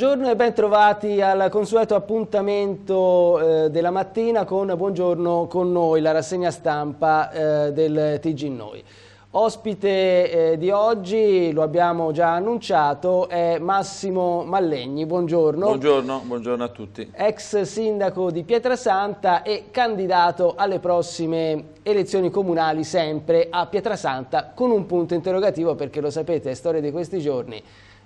Buongiorno e ben trovati al consueto appuntamento eh, della mattina con Buongiorno con noi, la rassegna stampa eh, del TG Noi. Ospite eh, di oggi, lo abbiamo già annunciato, è Massimo Mallegni, buongiorno. Buongiorno, buongiorno a tutti. Ex sindaco di Pietrasanta e candidato alle prossime elezioni comunali sempre a Pietrasanta con un punto interrogativo perché lo sapete, è storia di questi giorni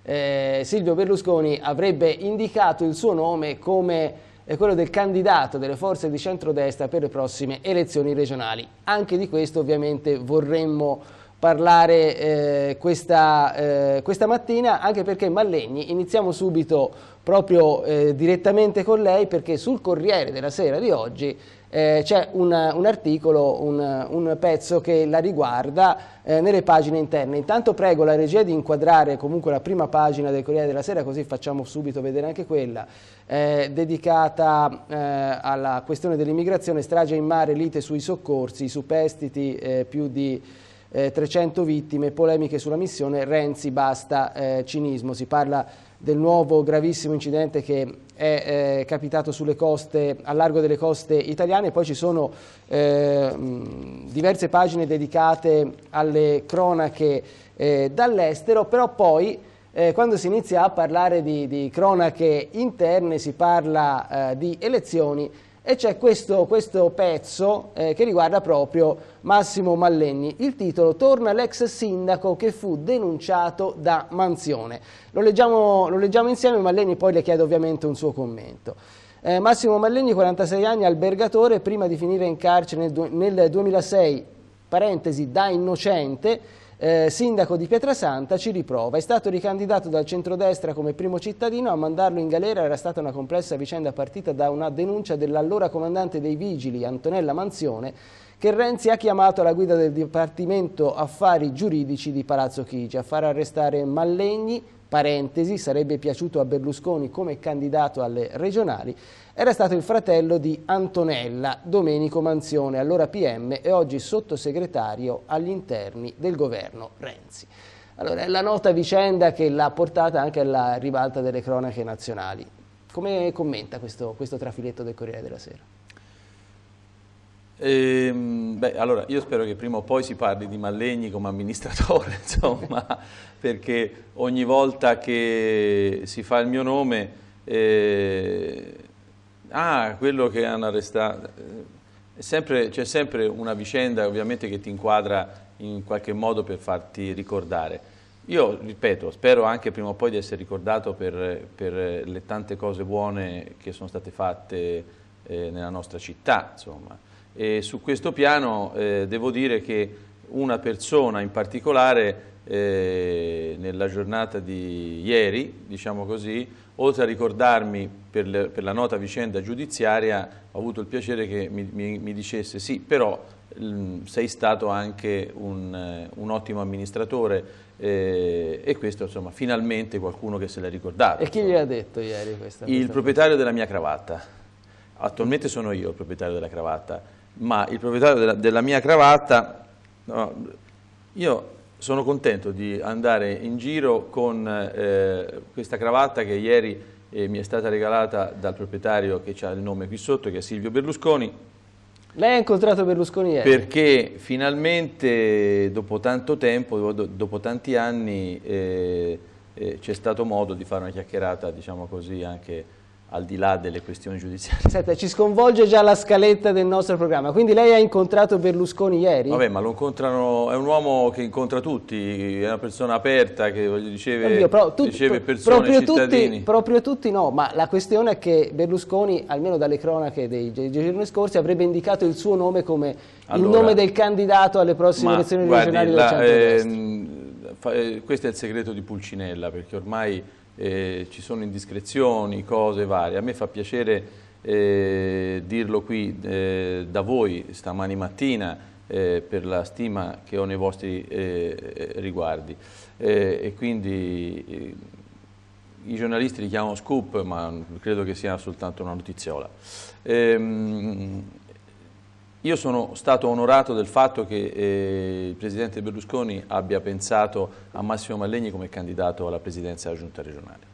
eh, Silvio Berlusconi avrebbe indicato il suo nome come eh, quello del candidato delle forze di centrodestra per le prossime elezioni regionali. Anche di questo ovviamente vorremmo parlare eh, questa, eh, questa, mattina, anche perché Mallegni, iniziamo subito proprio eh, direttamente con lei, perché sul Corriere della Sera di oggi eh, c'è un, un, articolo, un, un, pezzo che la riguarda eh, nelle pagine interne. Intanto prego la regia di inquadrare comunque la prima pagina del Corriere della Sera, così facciamo subito vedere anche quella, eh, dedicata eh, alla questione dell'immigrazione, strage in mare, lite sui soccorsi, superstiti eh, più di... 300 eh, vittime, polemiche sulla missione, Renzi basta cinismo, si parla del nuovo gravissimo incidente che è eh, capitato sulle coste, a largo delle coste italiane. Poi ci sono eh, diverse pagine dedicate alle cronache eh, dall'estero, però poi eh, quando si inizia a parlare di, di cronache interne si parla eh, di elezioni e c'è questo, questo pezzo eh, che riguarda proprio Massimo Mallegni. Il titolo Torna l'ex sindaco che fu denunciato da Manzione. Lo leggiamo, lo leggiamo insieme, Mallegni poi le chiede ovviamente un suo commento. Eh, Massimo Mallegni, 46 anni, albergatore, prima di finire in carcere nel, nel 2006, parentesi, da innocente, eh, sindaco di Pietrasanta, ci riprova. È stato ricandidato dal centrodestra come primo cittadino, a mandarlo in galera era stata una complessa vicenda partita da una denuncia dell'allora comandante dei vigili, Antonella Manzione, che Renzi ha chiamato alla guida del Dipartimento Affari Giuridici di Palazzo Chigi a far arrestare Mallegni, parentesi, sarebbe piaciuto a Berlusconi come candidato alle regionali, era stato il fratello di Antonella Domenico Manzione, allora PM e oggi sottosegretario agli interni del governo Renzi. Allora, è la nota vicenda che l'ha portata anche alla ribalta delle cronache nazionali. Come commenta questo, questo trafiletto del Corriere della Sera? Ehm, beh, allora, io spero che prima o poi si parli di Mallegni come amministratore, insomma, perché ogni volta che si fa il mio nome, eh, ah, quello che hanno arrestato, eh, c'è sempre una vicenda ovviamente che ti inquadra in qualche modo per farti ricordare. Io, ripeto, spero anche prima o poi di essere ricordato per, per le tante cose buone che sono state fatte eh, nella nostra città, insomma. E su questo piano eh, devo dire che una persona in particolare eh, nella giornata di ieri, diciamo così, oltre a ricordarmi per, le, per, la nota vicenda giudiziaria, ho avuto il piacere che mi, mi, mi dicesse sì, però mm, sei stato anche un, eh, un ottimo amministratore eh, e questo insomma finalmente qualcuno che se l'è ricordato. E chi ha detto ieri questa? Il proprietario della mia cravatta. Attualmente sono io il proprietario della cravatta ma il proprietario della, della mia cravatta, no, io sono contento di andare in giro con eh, questa cravatta che ieri eh, mi è stata regalata dal proprietario che ha il nome qui sotto, che è Silvio Berlusconi. Lei ha incontrato Berlusconi ieri? Perché finalmente, dopo tanto tempo, do, dopo tanti anni, eh, eh c'è stato modo di fare una chiacchierata, diciamo così, anche al di là delle questioni giudiziarie. Senta, ci sconvolge già la scaletta del nostro programma, quindi lei ha incontrato Berlusconi ieri? Vabbè, ma lo incontrano, è un uomo che incontra tutti, è una persona aperta che riceve, Oddio, però, tu, riceve persone, proprio cittadini. Tutti, proprio tutti no, ma la questione è che Berlusconi, almeno dalle cronache dei giorni scorsi, avrebbe indicato il suo nome come allora, il nome del candidato alle prossime ma, elezioni regionali guardi, la, ehm, eh, Questo è il segreto di Pulcinella, perché ormai eh, ci sono indiscrezioni, cose varie. A me fa piacere eh, dirlo qui eh, da voi stamani mattina eh, per la stima che ho nei vostri eh, riguardi. Eh, e quindi i giornalisti li chiamano scoop, ma credo che sia soltanto una notiziola. Ehm, io sono stato onorato del fatto che eh, il Presidente Berlusconi abbia pensato a Massimo Mallegni come candidato alla Presidenza della Giunta regionale.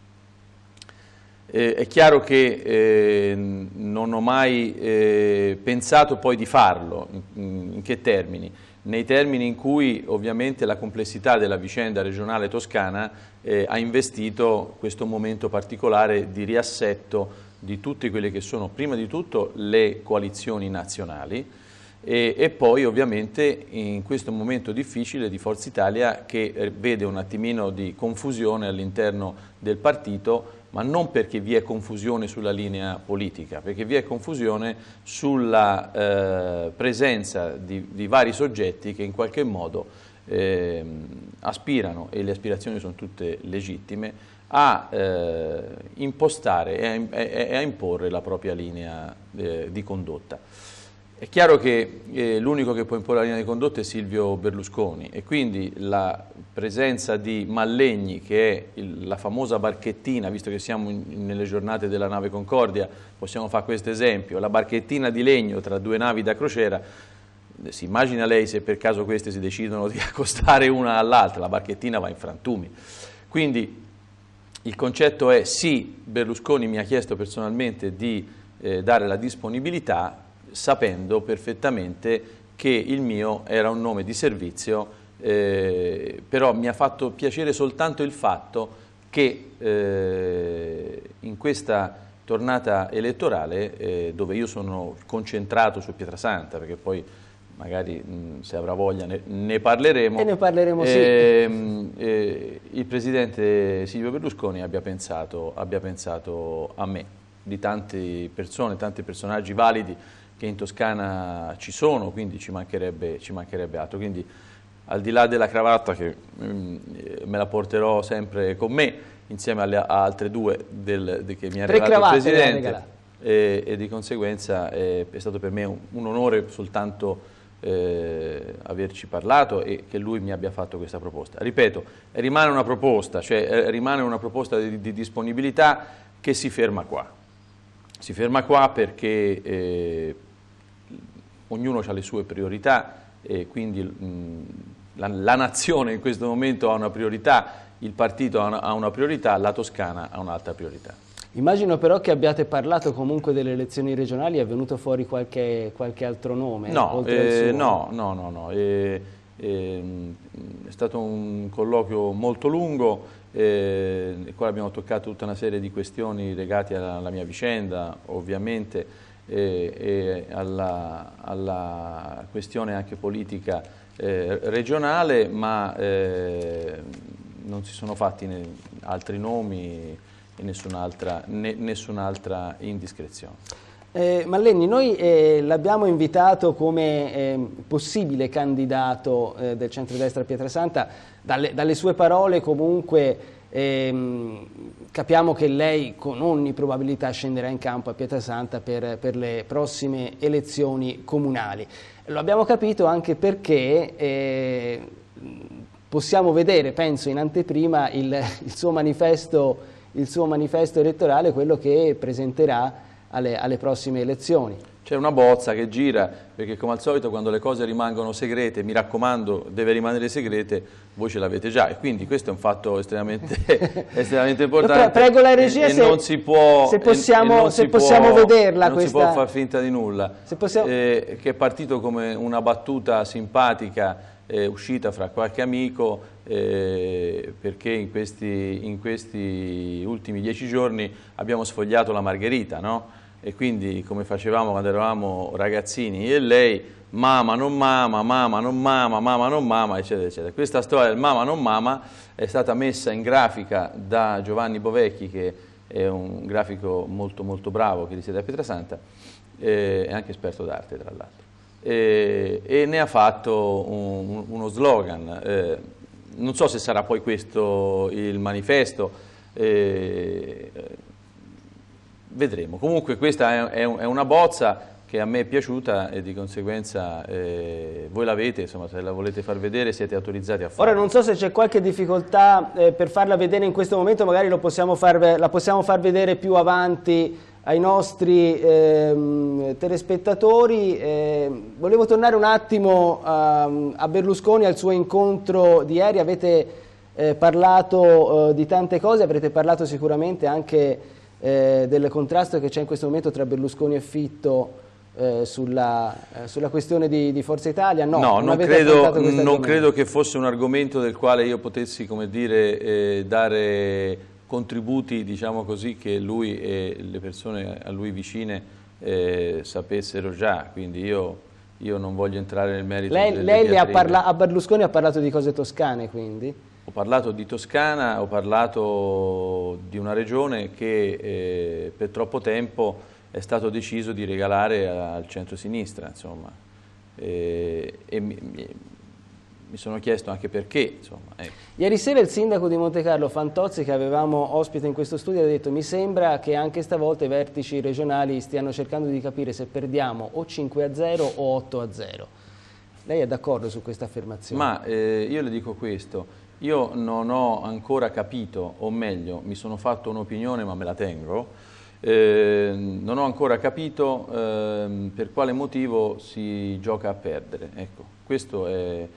Eh, è chiaro che eh, non ho mai eh, pensato poi di farlo, in, in che termini? Nei termini in cui ovviamente la complessità della vicenda regionale toscana eh, ha investito questo momento particolare di riassetto di tutte quelle che sono prima di tutto le coalizioni nazionali, e, e, poi ovviamente in questo momento difficile di Forza Italia che eh, vede un attimino di confusione all'interno del partito ma non perché vi è confusione sulla linea politica, perché vi è confusione sulla eh, presenza di, di, vari soggetti che in qualche modo eh, aspirano, e le aspirazioni sono tutte legittime, a eh, impostare e a, e a, imporre la propria linea eh, di condotta. È chiaro che eh, l'unico che può imporre la linea di condotta è Silvio Berlusconi e quindi la presenza di Mallegni, che è il, la famosa barchettina, visto che siamo in, nelle giornate della nave Concordia, possiamo fare questo esempio, la barchettina di legno tra due navi da crociera, eh, si immagina lei se per caso queste si decidono di accostare una all'altra, la barchettina va in frantumi. Quindi il concetto è sì, Berlusconi mi ha chiesto personalmente di eh, dare la disponibilità, sapendo perfettamente che il mio era un nome di servizio, eh, però mi ha fatto piacere soltanto il fatto che eh, in questa tornata elettorale, eh, dove io sono concentrato su Pietrasanta, perché poi magari mh, se avrà voglia ne, ne parleremo, ne parleremo sì. mh, ehm, eh, il presidente Silvio Berlusconi abbia pensato, abbia pensato a me, di tante persone, tanti personaggi validi, che in Toscana ci sono, quindi ci mancherebbe, ci mancherebbe altro. Quindi al di là della cravatta che mm, me la porterò sempre con me, insieme alle altre due del, de, che mi ha Tre regalato il Presidente, e, e, di conseguenza è, è, stato per me un, un onore soltanto eh, averci parlato e che lui mi abbia fatto questa proposta. Ripeto, rimane una proposta, cioè eh, rimane una proposta di, di disponibilità che si ferma qua. Si ferma qua perché... Eh, ognuno ha le sue priorità e quindi mh, la, la, nazione in questo momento ha una priorità, il partito ha una, ha una priorità, la Toscana ha un'altra priorità. Immagino però che abbiate parlato comunque delle elezioni regionali e è venuto fuori qualche, qualche altro nome. No, eh, no, no, no, no. Eh, eh, è stato un colloquio molto lungo nel eh, quale abbiamo toccato tutta una serie di questioni legate alla, alla mia vicenda, ovviamente e, e alla, alla, questione anche politica eh, regionale, ma eh, non si sono fatti altri nomi e nessun'altra, ne, nessun'altra indiscrezione. Eh, Mallegni, noi eh, l'abbiamo invitato come eh, possibile candidato eh, del centrodestra Pietrasanta, dalle, dalle sue parole comunque e, ehm, capiamo che lei con ogni probabilità scenderà in campo a Pietrasanta per, per le prossime elezioni comunali. Lo abbiamo capito anche perché eh, possiamo vedere, penso in anteprima, il, il, suo, manifesto, il suo manifesto elettorale, quello che presenterà alle, alle prossime elezioni. C'è una bozza che gira, perché come al solito quando le cose rimangono segrete, mi raccomando, deve rimanere segrete, voi ce l'avete già. E quindi questo è un fatto estremamente, estremamente importante. Prego la regia e, se, e non si può, se possiamo, e, se possiamo può, vederla. Non questa... si può far finta di nulla. Possiamo... Eh, che è partito come una battuta simpatica eh, uscita fra qualche amico eh, perché in questi, in questi, ultimi dieci giorni abbiamo sfogliato la margherita, no? e quindi come facevamo quando eravamo ragazzini io e lei, mamma non mama, mamma non mama, mamma non mama, eccetera, eccetera. Questa storia del mamma non mama è stata messa in grafica da Giovanni Bovecchi, che è un grafico molto molto bravo che risiede a Pietrasanta, eh, è anche esperto d'arte tra l'altro, eh, e ne ha fatto un, uno slogan, eh, non so se sarà poi questo il manifesto, eh, vedremo. Comunque questa è, è, una bozza che a me è piaciuta e di conseguenza eh, voi l'avete, insomma se la volete far vedere siete autorizzati a farla. Ora non so se c'è qualche difficoltà eh, per farla vedere in questo momento, magari possiamo far, la possiamo far vedere più avanti ai nostri ehm, eh, telespettatori. volevo tornare un attimo a Berlusconi, al suo incontro di ieri, avete eh, parlato eh, di tante cose, avrete parlato sicuramente anche eh, del contrasto che c'è in questo momento tra Berlusconi e Fitto eh, sulla, eh, sulla, questione di, di, Forza Italia? No, no non, credo, non credo, che fosse un argomento del quale io potessi dire, eh, dare contributi diciamo così, che lui e le persone a lui vicine eh, sapessero già, quindi io, io, non voglio entrare nel merito. Lei, lei ha parla, a Berlusconi ha parlato di cose toscane quindi? Ho parlato di Toscana, ho parlato di una regione che eh, per troppo tempo è stato deciso di regalare al centro-sinistra, insomma. Eh, e, e mi, mi, sono chiesto anche perché, insomma, ecco. Ieri sera il sindaco di Monte Carlo Fantozzi, che avevamo ospite in questo studio, ha detto mi sembra che anche stavolta i vertici regionali stiano cercando di capire se perdiamo o 5 a 0 o 8 a 0. Lei è d'accordo su questa affermazione? Ma eh, io le dico questo, io non ho ancora capito, o meglio, mi sono fatto un'opinione ma me la tengo, eh, non ho ancora capito eh, per quale motivo si gioca a perdere. Ecco, questa è,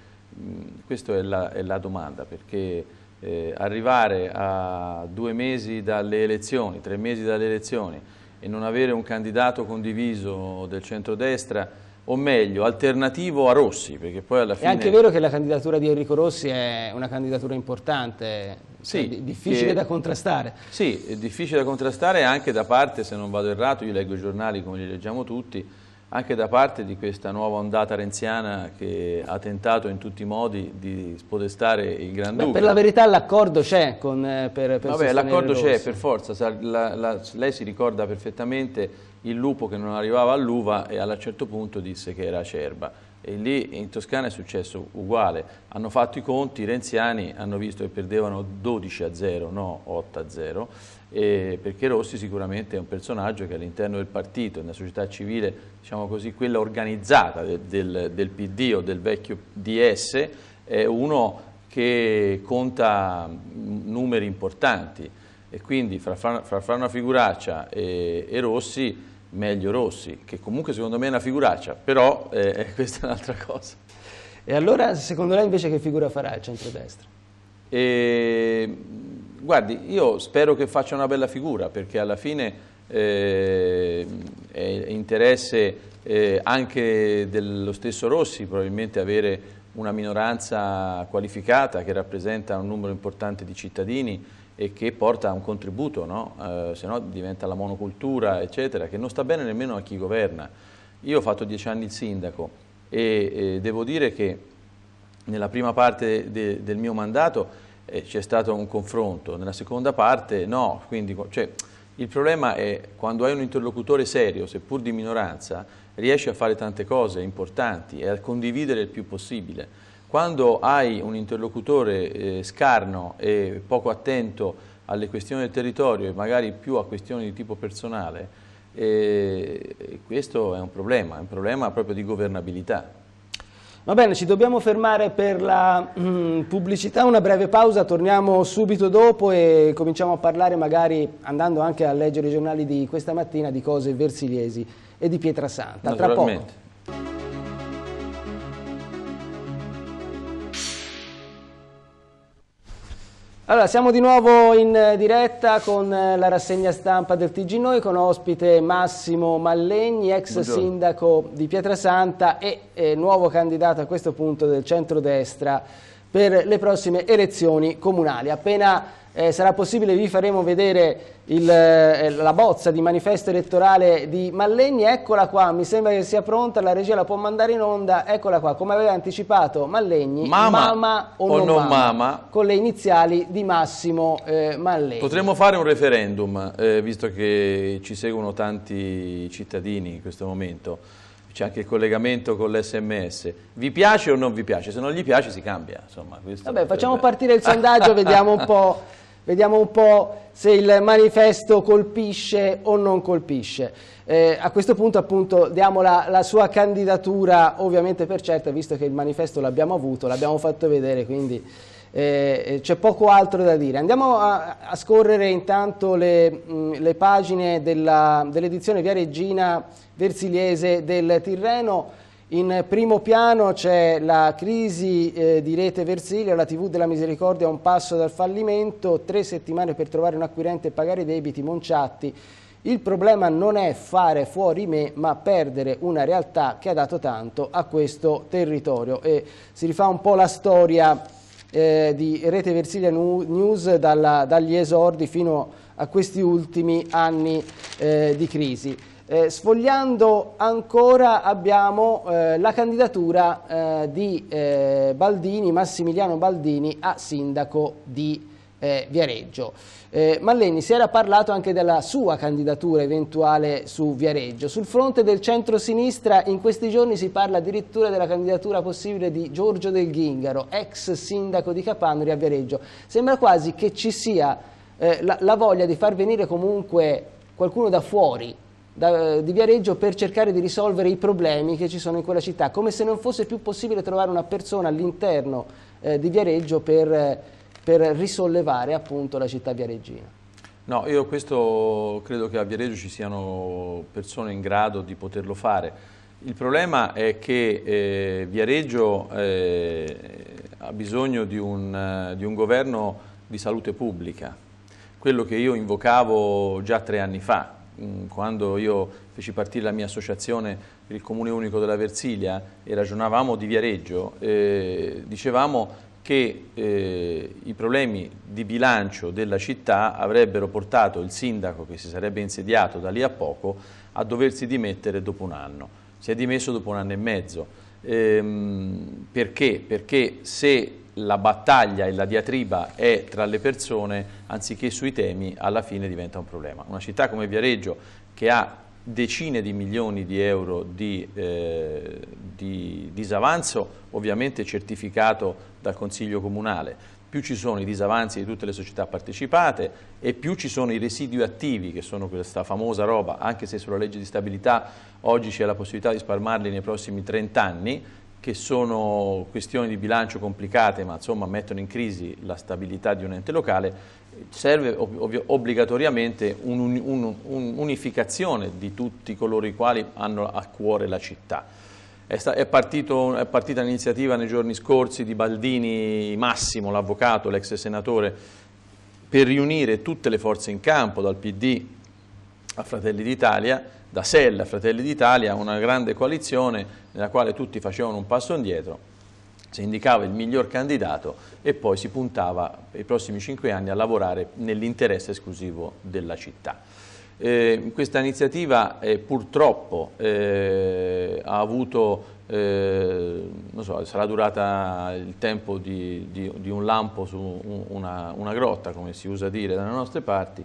mm, è, la, è la domanda, perché eh, arrivare a due mesi dalle elezioni, tre mesi dalle elezioni e non avere un candidato condiviso del centrodestra o meglio alternativo a Rossi, perché poi alla fine... È anche vero che la candidatura di Enrico Rossi è una candidatura importante, cioè sì, cioè, difficile che... da contrastare. Sì, è difficile da contrastare anche da parte, se non vado errato, io leggo i giornali come li leggiamo tutti, anche da parte di questa nuova ondata renziana che ha tentato in tutti i modi di spodestare il Granduca. Beh, per la verità l'accordo c'è eh, per, per Vabbè, l'accordo c'è per forza, la, la, lei si ricorda perfettamente il lupo che non arrivava all'uva e ad un certo punto disse che era acerba. E lì in Toscana è successo uguale, hanno fatto i conti, i renziani hanno visto che perdevano 12 a 0, no 8 a 0, perché Rossi sicuramente è un personaggio che all'interno del partito, nella società civile, diciamo così, quella organizzata del, del, del PD o del vecchio DS, è uno che conta mm, numeri importanti e quindi fra, fra, fra una figuraccia e, e Rossi meglio Rossi, che comunque secondo me è una figuraccia, però eh, questa è un'altra cosa. E allora secondo lei invece che figura farà il centrodestra? E, guardi, io spero che faccia una bella figura, perché alla fine eh, è interesse eh, anche dello stesso Rossi probabilmente avere una minoranza qualificata che rappresenta un numero importante di cittadini e che porta a un contributo, no? eh, se no diventa la monocultura, eccetera, che non sta bene nemmeno a chi governa. Io ho fatto dieci anni il sindaco e eh, devo dire che nella prima parte de, del mio mandato eh, c'è stato un confronto, nella seconda parte no, quindi cioè, il problema è quando hai un interlocutore serio, seppur di minoranza, riesci a fare tante cose importanti e a condividere il più possibile. Quando hai un interlocutore eh, scarno e poco attento alle questioni del territorio e magari più a questioni di tipo personale, eh, questo è un problema, è un problema proprio di governabilità. Va bene, ci dobbiamo fermare per la mm, pubblicità, una breve pausa, torniamo subito dopo e cominciamo a parlare magari andando anche a leggere i giornali di questa mattina di cose versiliesi e di Pietrasanta. Tra poco. Allora, siamo di nuovo in eh, diretta con eh, la rassegna stampa del TG Noi con ospite Massimo Mallegni, ex Buongiorno. sindaco di Pietrasanta e eh, nuovo candidato a questo punto del centrodestra per le prossime elezioni comunali. Appena eh, sarà possibile, vi faremo vedere il, eh, la bozza di manifesto elettorale di Mallegni, eccola qua, mi sembra che sia pronta, la regia la può mandare in onda, eccola qua, come aveva anticipato Mallegni, mama, mama o, o, non, non mama, mama, con le iniziali di Massimo eh, Mallegni. Potremmo fare un referendum, eh, visto che ci seguono tanti cittadini in questo momento, c'è anche il collegamento con l'SMS. Vi piace o non vi piace? Se non gli piace si cambia. Insomma, Vabbè, facciamo partire il sondaggio, vediamo un po'. Vediamo un po' se il manifesto colpisce o non colpisce. Eh, a questo punto appunto diamo la, la, sua candidatura ovviamente per certa, visto che il manifesto l'abbiamo avuto, l'abbiamo fatto vedere, quindi eh, eh, c'è poco altro da dire. Andiamo a, a scorrere intanto le, mh, mm, le pagine dell'edizione dell Via Regina Versiliese del Tirreno. In primo piano c'è la crisi eh, di rete Versilia, la TV della Misericordia è un passo dal fallimento, tre settimane per trovare un acquirente e pagare i debiti, Monciatti. Il problema non è fare fuori me, ma perdere una realtà che ha dato tanto a questo territorio. E si rifà un po' la storia eh, di Rete Versilia News dalla, dagli esordi fino a questi ultimi anni eh, di crisi. Eh, sfogliando ancora abbiamo eh, la candidatura eh, di eh, Baldini, Massimiliano Baldini a sindaco di eh, Viareggio. Eh, Mallegni si era parlato anche della sua candidatura eventuale su Viareggio. Sul fronte del centro-sinistra in questi giorni si parla addirittura della candidatura possibile di Giorgio Del Ghingaro, ex sindaco di Capanori a Viareggio. Sembra quasi che ci sia la, la voglia di far venire comunque qualcuno da fuori da, di Viareggio per cercare di risolvere i problemi che ci sono in quella città, come se non fosse più possibile trovare una persona all'interno eh, di Viareggio per, eh, per risollevare appunto la città viareggina. No, io questo credo che a Viareggio ci siano persone in grado di poterlo fare. Il problema è che eh, Viareggio eh, ha bisogno di un, eh, di un, governo di salute pubblica, quello che io invocavo già tre anni fa. Mm, quando io feci partire la mia associazione per il Comune Unico della Versilia e ragionavamo di Viareggio, eh, dicevamo che eh, i problemi di bilancio della città avrebbero portato il sindaco che si sarebbe insediato da lì a poco a doversi dimettere dopo un anno. Si è dimesso dopo un anno e mezzo. Ehm, perché? Perché se la battaglia e la diatriba è tra le persone anziché sui temi, alla fine diventa un problema. Una città come Viareggio che ha decine di milioni di euro di, eh, di disavanzo, ovviamente certificato dal Consiglio Comunale, più ci sono i disavanzi di tutte le società partecipate e più ci sono i residui attivi, che sono questa famosa roba, anche se sulla legge di stabilità oggi c'è la possibilità di sparmarli nei prossimi 30 anni, che sono questioni di bilancio complicate ma insomma mettono in crisi la stabilità di un ente locale, serve ovvio, obbligatoriamente un'unificazione un, un, un di tutti coloro i quali hanno a cuore la città. È, è, partito, è partita l'iniziativa nei giorni scorsi di Baldini Massimo, l'avvocato, l'ex senatore, per riunire tutte le forze in campo, dal PD a Fratelli d'Italia, da Sella, Fratelli d'Italia, una grande coalizione nella quale tutti facevano un passo indietro, si indicava il miglior candidato e poi si puntava i prossimi cinque anni a lavorare nell'interesse esclusivo della città. Eh, questa iniziativa eh, purtroppo eh, ha avuto, eh, non so, sarà durata il tempo di, di, di un lampo su una, una grotta, come si usa dire dalle nostre parti,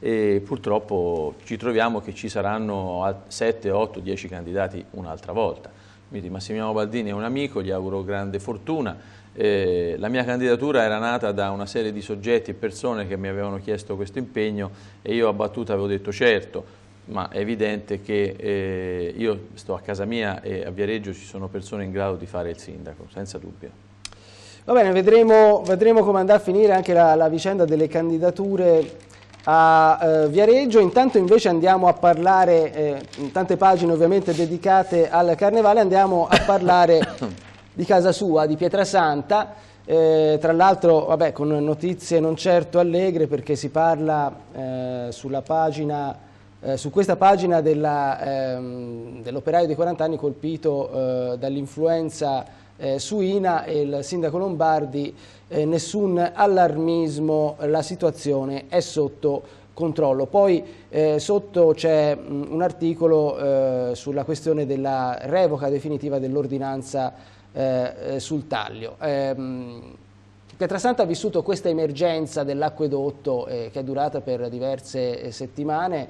e purtroppo ci troviamo che ci saranno 7, 8, 10 candidati un'altra volta. Quindi Massimiliano Baldini è un amico, gli auguro grande fortuna. Eh, la mia candidatura era nata da una serie di soggetti e persone che mi avevano chiesto questo impegno e io a battuta avevo detto certo, ma è evidente che eh, io sto a casa mia e a Viareggio ci sono persone in grado di fare il sindaco, senza dubbio. Va bene, vedremo, vedremo come andrà a finire anche la, la vicenda delle candidature a eh, Viareggio, intanto invece andiamo a parlare, eh, in tante pagine ovviamente dedicate al Carnevale, andiamo a parlare di casa sua, di Pietrasanta, eh, tra l'altro con notizie non certo allegre perché si parla eh, sulla pagina, eh, su questa pagina ehm, dell'operaio dell di 40 anni colpito eh, dall'influenza eh, su INA e il sindaco Lombardi eh, nessun allarmismo, la situazione è sotto controllo. Poi eh, sotto c'è un articolo eh, sulla questione della revoca definitiva dell'ordinanza eh, eh, sul taglio. Ehm, Pietrasanta ha vissuto questa emergenza dell'acquedotto eh, che è durata per diverse settimane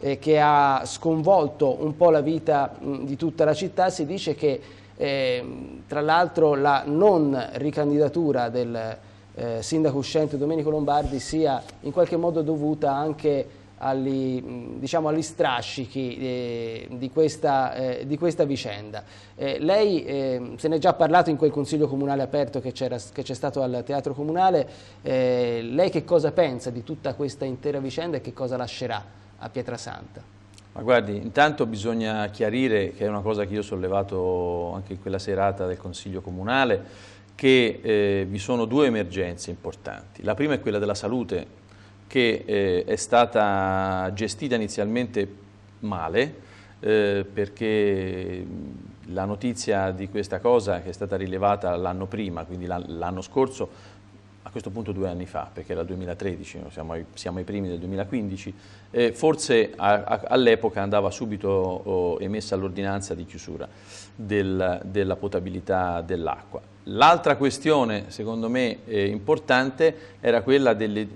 eh, che ha sconvolto un po' la vita mh, di tutta la città, si dice che eh, tra l'altro la non ricandidatura del eh, sindaco uscente Domenico Lombardi sia in qualche modo dovuta anche agli, diciamo, agli strascichi eh, di, questa, eh, di, questa, vicenda. Eh, lei ehm, se ne è già parlato in quel consiglio comunale aperto che, c'è stato al Teatro Comunale, eh, lei che cosa pensa di tutta questa intera vicenda e che cosa lascerà a Pietrasanta? Ma guardi, intanto bisogna chiarire, che è una cosa che io ho sollevato anche in quella serata del Consiglio Comunale, che eh, vi sono due emergenze importanti. La prima è quella della salute, che eh, è stata gestita inizialmente male, eh, perché la notizia di questa cosa che è stata rilevata l'anno prima, quindi l'anno scorso, a questo punto due anni fa, perché era 2013, siamo ai, siamo ai primi del 2015, eh, forse all'epoca andava subito oh, emessa l'ordinanza di chiusura del, della potabilità dell'acqua. L'altra questione, secondo me, eh, importante era quella delle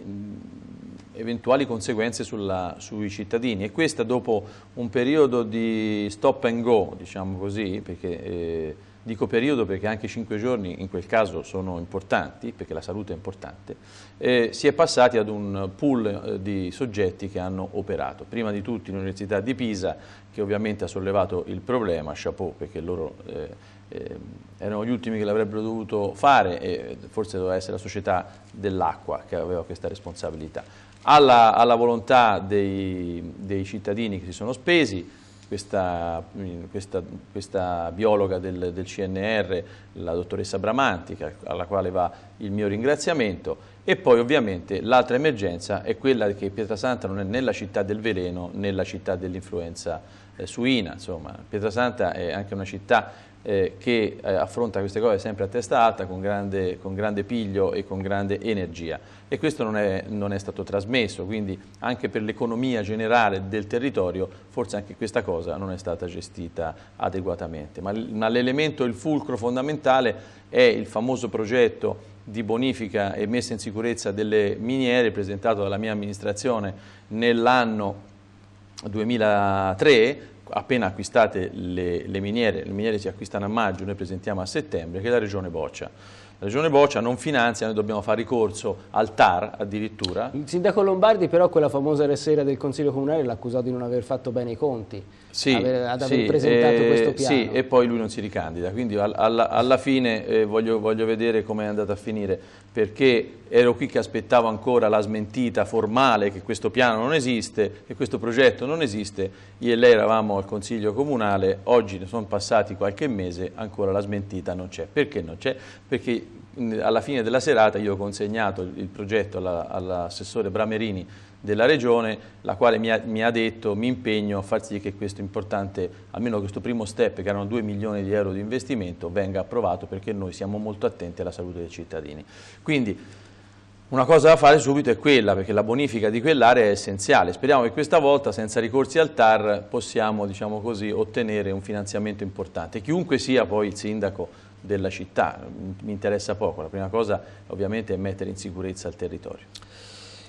eventuali conseguenze sulla, sui cittadini e questa dopo un periodo di stop and go, diciamo così, perché... Eh, dico periodo perché anche 5 giorni in quel caso sono importanti, perché la salute è importante, eh, si è passati ad un pool eh, di soggetti che hanno operato. Prima di tutti l'Università di Pisa, che ovviamente ha sollevato il problema, chapeau, perché loro eh, eh, erano gli ultimi che l'avrebbero dovuto fare e forse doveva essere la società dell'acqua che aveva questa responsabilità. Alla, alla volontà dei, dei cittadini che si sono spesi, questa, questa, questa biologa del, del, CNR, la dottoressa Bramantica, alla quale va il mio ringraziamento, e poi ovviamente l'altra emergenza è quella che Pietrasanta non è né la città del veleno né la città dell'influenza eh, suina, insomma Pietrasanta è anche una città eh, che eh, affronta queste cose sempre a testa alta, con grande, con grande piglio e con grande energia. E questo non è, non è stato trasmesso, quindi anche per l'economia generale del territorio forse anche questa cosa non è stata gestita adeguatamente. Ma, ma l'elemento, il fulcro fondamentale è il famoso progetto di bonifica e messa in sicurezza delle miniere presentato dalla mia amministrazione nell'anno 2003 appena acquistate le, le, miniere, le miniere si acquistano a maggio, noi presentiamo a settembre, che la Regione boccia. La Regione Boccia non finanzia, noi dobbiamo fare ricorso al TAR addirittura. Il sindaco Lombardi però quella famosa sera del Consiglio Comunale l'ha accusato di non aver fatto bene i conti sì, aver, ad aver sì, presentato eh, questo piano. Sì, e poi lui non si ricandida, quindi alla, alla fine eh, voglio, voglio, vedere come è andata a finire, perché ero qui che aspettavo ancora la smentita formale che questo piano non esiste, che questo progetto non esiste, io e lei eravamo al Consiglio Comunale, oggi ne sono passati qualche mese, ancora la smentita non c'è. Perché non c'è? Perché alla fine della serata io ho consegnato il, progetto all'assessore alla Bramerini della Regione, la quale mi ha, mi ha, detto mi impegno a far sì che questo importante, almeno questo primo step, che erano 2 milioni di euro di investimento, venga approvato perché noi siamo molto attenti alla salute dei cittadini. Quindi una cosa da fare subito è quella, perché la bonifica di quell'area è essenziale. Speriamo che questa volta, senza ricorsi al TAR, possiamo diciamo così, ottenere un finanziamento importante. Chiunque sia poi il sindaco della città, mi interessa poco. La prima cosa ovviamente è mettere in sicurezza il territorio.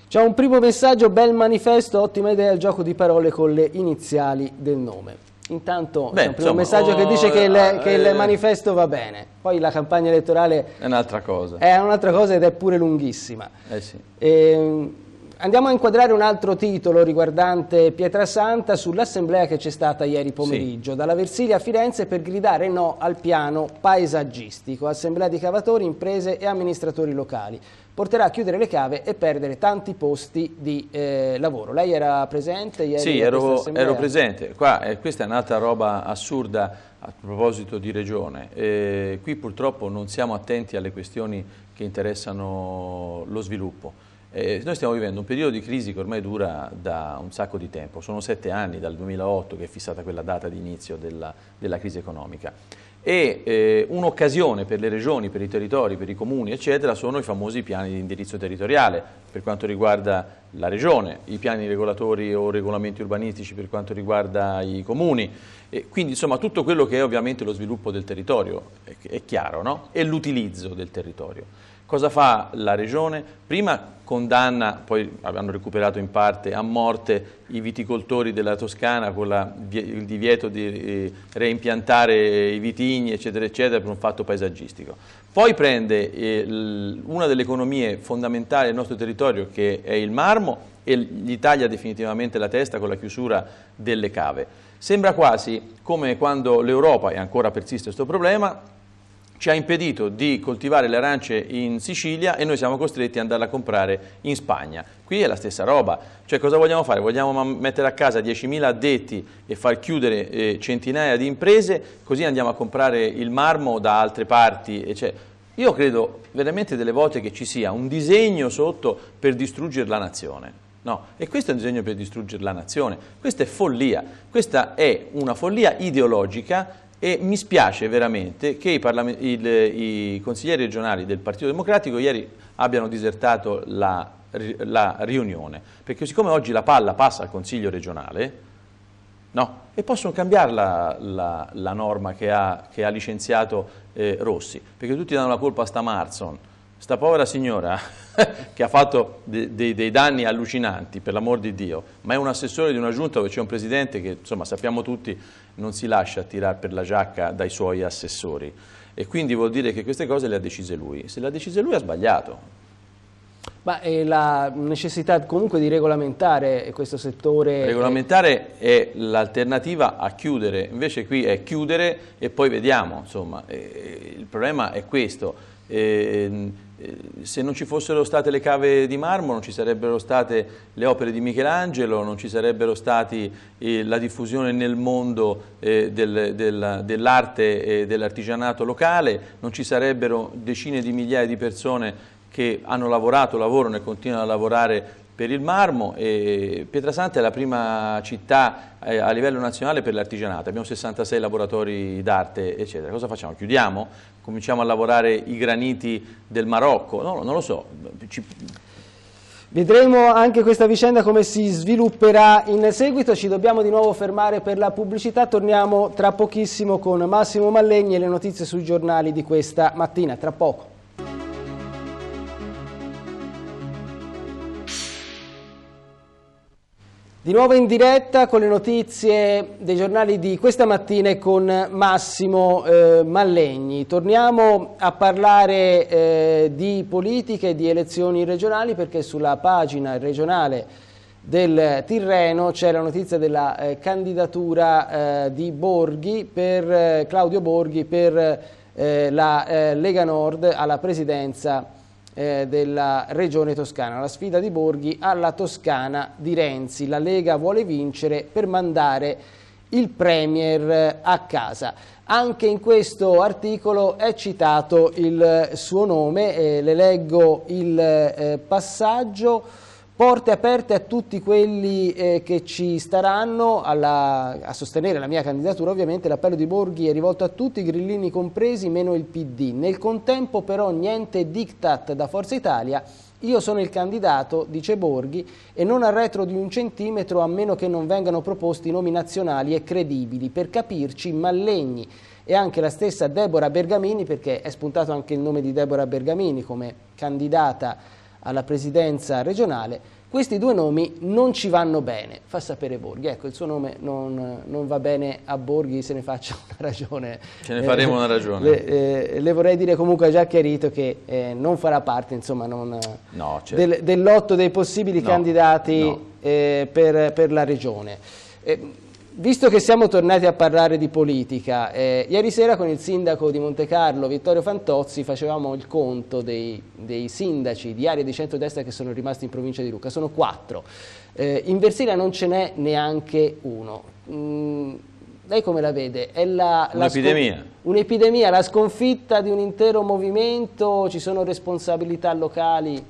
C'è un primo messaggio, bel manifesto, ottima idea, il gioco di parole con le iniziali del nome. Intanto Beh, c'è un primo insomma, messaggio oh, che dice che, il, eh, che eh, il, manifesto va bene, poi la campagna elettorale è un'altra cosa. È un'altra cosa ed è pure lunghissima. Eh sì. E, ehm, Andiamo a inquadrare un altro titolo riguardante Pietrasanta sull'assemblea che c'è stata ieri pomeriggio, sì. dalla Versilia a Firenze per gridare no al piano paesaggistico, assemblea di cavatori, imprese e amministratori locali. Porterà a chiudere le cave e perdere tanti posti di eh, lavoro. Lei era presente ieri? Sì, ero, ero presente. Qua, eh, questa è un'altra roba assurda a proposito di regione. Eh, qui purtroppo non siamo attenti alle questioni che interessano lo sviluppo. Eh, noi stiamo vivendo un periodo di crisi che ormai dura da un sacco di tempo, sono sette anni dal 2008 che è fissata quella data di inizio della, della crisi economica e eh, un'occasione per le regioni, per i territori, per i comuni, eccetera, sono i famosi piani di indirizzo territoriale per quanto riguarda la regione, i piani regolatori o regolamenti urbanistici per quanto riguarda i comuni, e quindi insomma tutto quello che è ovviamente lo sviluppo del territorio, è, è chiaro, no? E l'utilizzo del territorio. Cosa fa la Regione? Prima condanna, poi hanno recuperato in parte a morte i viticoltori della Toscana con la, il divieto di eh, reimpiantare i vitigni eccetera eccetera per un fatto paesaggistico. Poi prende eh, una delle economie fondamentali del nostro territorio che è il marmo e gli taglia definitivamente la testa con la chiusura delle cave. Sembra quasi come quando l'Europa, e ancora persiste questo problema, ci ha impedito di coltivare le arance in Sicilia e noi siamo costretti ad andarla a comprare in Spagna. Qui è la stessa roba, cioè cosa vogliamo fare? Vogliamo mettere a casa 10.000 addetti e far chiudere eh, centinaia di imprese, così andiamo a comprare il marmo da altre parti, eccetera. Cioè, io credo veramente delle volte che ci sia un disegno sotto per distruggere la nazione. No, e questo è un disegno per distruggere la nazione, questa è follia, questa è una follia ideologica e mi spiace veramente che i, il, i consiglieri regionali del Partito Democratico ieri abbiano disertato la, la riunione, perché siccome oggi la palla passa al Consiglio regionale, No, e possono cambiare la, la, la norma che ha, che ha licenziato eh, Rossi, perché tutti danno la colpa a Stamarson, sta povera signora che ha fatto de, de, dei danni allucinanti, per l'amor di Dio, ma è un assessore di una giunta dove c'è un presidente che, insomma, sappiamo tutti, non si lascia tirare per la giacca dai suoi assessori. E quindi vuol dire che queste cose le ha decise lui. Se le ha decise lui ha sbagliato. Ma è eh, la necessità comunque di regolamentare questo settore... Regolamentare è, è l'alternativa a chiudere, invece qui è chiudere e poi vediamo, insomma, eh, il problema è questo. E, ehm, eh, se non ci fossero state le cave di marmo non ci sarebbero state le opere di Michelangelo, non ci sarebbero stati eh, la diffusione nel mondo eh, del, del, dell'arte e dell'artigianato locale, non ci sarebbero decine di migliaia di persone che hanno lavorato, lavorano e continuano a lavorare per il marmo e Pietrasanta è la prima città eh, a livello nazionale per l'artigianato, abbiamo 66 laboratori d'arte eccetera, cosa facciamo? Chiudiamo? Cominciamo a lavorare i graniti del Marocco? No, non lo so, Ci... Vedremo anche questa vicenda come si svilupperà in seguito, ci dobbiamo di nuovo fermare per la pubblicità, torniamo tra pochissimo con Massimo Mallegni e le notizie sui giornali di questa mattina, tra poco. Di nuovo in diretta con le notizie dei giornali di questa mattina e con Massimo eh, Mallegni. Torniamo a parlare eh, di politiche e di elezioni regionali perché sulla pagina regionale del Tirreno c'è la notizia della eh, candidatura eh, di Borghi per, eh, Claudio Borghi per eh, la Lega Nord alla presidenza eh, della regione toscana. La sfida di Borghi alla Toscana di Renzi. La Lega vuole vincere per mandare il Premier eh, a casa. Anche in questo articolo è citato il eh, suo nome, eh, le leggo il eh, passaggio porte aperte a tutti quelli eh, che ci staranno alla, a sostenere la mia candidatura. Ovviamente l'appello di Borghi è rivolto a tutti, grillini compresi, meno il PD. Nel contempo però niente diktat da Forza Italia. Io sono il candidato, dice Borghi, e non arretro di un centimetro a meno che non vengano proposti nomi nazionali e credibili. Per capirci, Mallegni e anche la stessa Deborah Bergamini, perché è spuntato anche il nome di Deborah Bergamini come candidata alla presidenza regionale, questi due nomi non ci vanno bene, fa sapere Borghi. Ecco, il suo nome non, non va bene a Borghi, se ne faccia una ragione. Ce ne faremo eh, una ragione. Le, eh, le, vorrei dire comunque ha già chiarito che eh, non farà parte insomma, non, no, certo. del, dell'otto dei possibili no, candidati no. Eh, per, per, la regione. Eh, Visto che siamo tornati a parlare di politica, eh, ieri sera con il sindaco di Monte Carlo, Vittorio Fantozzi, facevamo il conto dei, dei sindaci di aree di centro-destra che sono rimasti in provincia di Lucca, sono quattro. Eh, in Versilia non ce n'è neanche uno. Mm, lei come la vede? È un'epidemia. un'epidemia, la sconfitta di un intero movimento, ci sono responsabilità locali?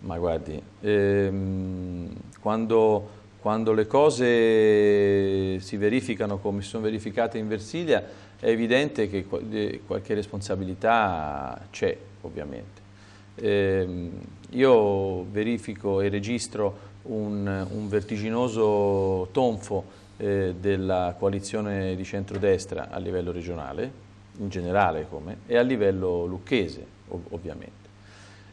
Ma guardi, ehm, quando quando le cose si verificano come si sono verificate in Versilia è evidente che qualche responsabilità c'è ovviamente. Eh, io verifico e registro un, un vertiginoso tonfo eh, della coalizione di centrodestra a livello regionale, in generale come, e a livello lucchese ov ovviamente.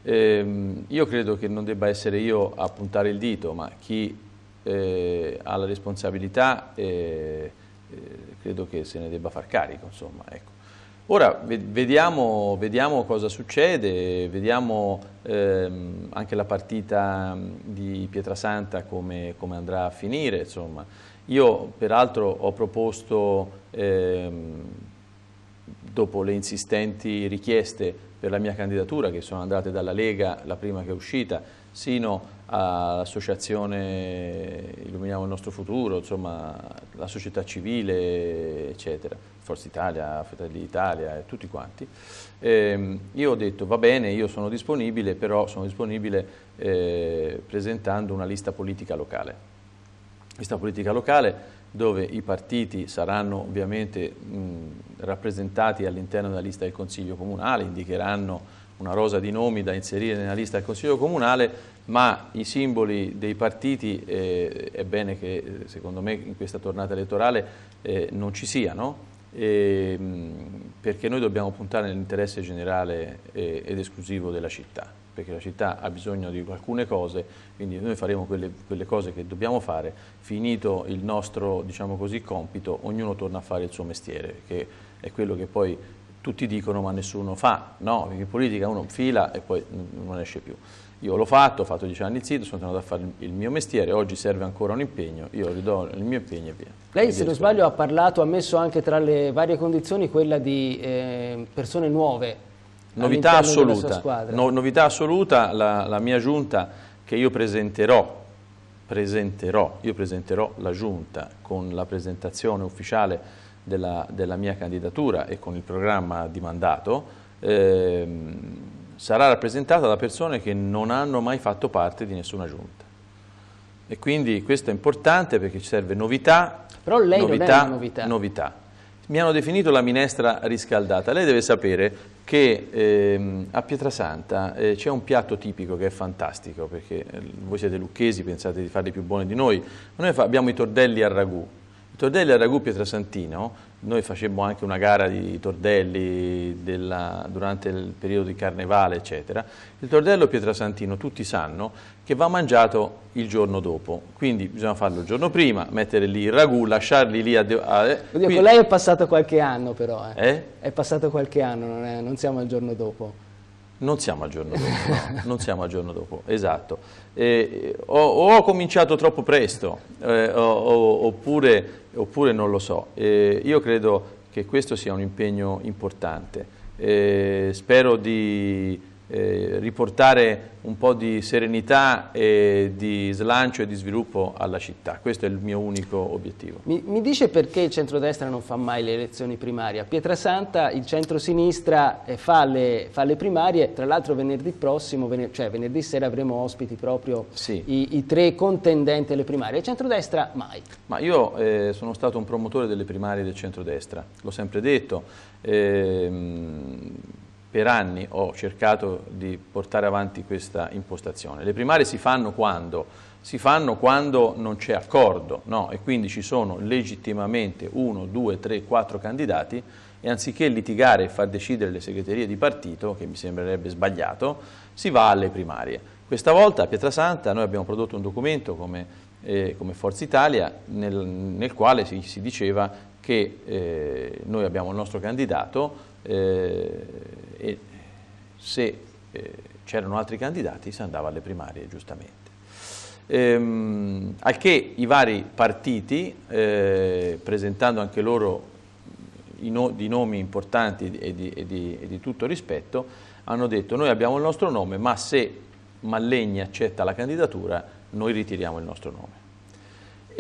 Eh, io credo che non debba essere io a puntare il dito, ma chi eh, ha la responsabilità, eh, credo che se ne debba far carico. Insomma, ecco. Ora vediamo, vediamo, cosa succede, vediamo ehm, anche la partita mm, di Pietrasanta come, come andrà a finire. Insomma. Io peraltro ho proposto, ehm, dopo le insistenti richieste per la mia candidatura, che sono andate dalla Lega, la prima che è uscita, sino a all'associazione Illuminiamo il nostro futuro, insomma la società civile, eccetera, Forza Italia, Fratelli d'Italia e tutti quanti. E, ehm, io ho detto va bene, io sono disponibile, però sono disponibile eh, presentando una lista politica locale. Lista politica locale dove i partiti saranno ovviamente mh, rappresentati all'interno della lista del Consiglio Comunale, indicheranno una rosa di nomi da inserire nella lista del Consiglio Comunale, ma i simboli dei partiti eh, è bene che eh, secondo me in questa tornata elettorale eh, non ci siano, eh, perché noi dobbiamo puntare nell'interesse generale eh, ed esclusivo della città, perché la città ha bisogno di alcune cose, quindi noi faremo quelle, quelle cose che dobbiamo fare, finito il nostro diciamo così, compito, ognuno torna a fare il suo mestiere, che è quello che poi tutti dicono ma nessuno fa, no, perché in politica uno fila e poi non esce più. Io l'ho fatto, ho fatto dieci anni zitto, sono tornato a fare il mio mestiere, oggi serve ancora un impegno, io ridò il mio impegno e via. Lei, se non sbaglio, ha parlato, ha messo anche tra le varie condizioni quella di eh, persone nuove. Novità assoluta, no, novità assoluta la, la, mia giunta che io presenterò, presenterò, io presenterò la giunta con la presentazione ufficiale della, della mia candidatura e con il programma di mandato, ehm, sarà rappresentata da persone che non hanno mai fatto parte di nessuna giunta. E quindi questo è importante perché ci serve novità, Però lei novità, novità. novità. Mi hanno definito la minestra riscaldata. Lei deve sapere che ehm, a Pietrasanta eh, c'è un piatto tipico che è fantastico, perché eh, voi siete lucchesi, pensate di farli più buoni di noi, ma noi abbiamo i tordelli al ragù, Tordelli a Ragù Pietrasantino, noi facemmo anche una gara di tordelli della, durante il periodo di carnevale, eccetera. Il tordello pietrasantino tutti sanno che va mangiato il giorno dopo, quindi bisogna farlo il giorno prima, mettere lì il ragù, lasciarli lì a... a eh, Oddio, qui... lei è passato qualche anno però, eh. Eh? È passato qualche anno, non, è, non siamo al giorno dopo. Non siamo al giorno dopo, no, non siamo al giorno dopo, esatto. Eh, o, ho cominciato troppo presto, eh, o, o, oppure, oppure, non lo so. Eh, io credo che questo sia un impegno importante. spero di eh, riportare un po' di serenità e di slancio e di sviluppo alla città. Questo è il mio unico obiettivo. Mi, mi dice perché il centrodestra non fa mai le elezioni primarie? A Pietrasanta il centrosinistra eh, fa le, fa le primarie, tra l'altro venerdì prossimo, vener cioè venerdì sera avremo ospiti proprio sì. i, i, tre contendenti alle primarie. Il centrodestra mai. Ma io eh, sono stato un promotore delle primarie del centrodestra, l'ho sempre detto. Eh, per anni ho cercato di portare avanti questa impostazione. Le primarie si fanno quando? Si fanno quando non c'è accordo no? e quindi ci sono legittimamente uno, due, tre, quattro candidati e anziché litigare e far decidere le segreterie di partito, che mi sembrerebbe sbagliato, si va alle primarie. Questa volta a Pietrasanta noi abbiamo prodotto un documento come, eh, come Forza Italia nel, nel quale si, si, diceva che eh, noi abbiamo il nostro candidato eh, e se eh, c'erano altri candidati si andava alle primarie, giustamente. Ehm, al che i vari partiti, eh, presentando anche loro mm, i no, di nomi importanti e di, e, di, e di tutto rispetto, hanno detto noi abbiamo il nostro nome, ma se Mallegni accetta la candidatura, noi ritiriamo il nostro nome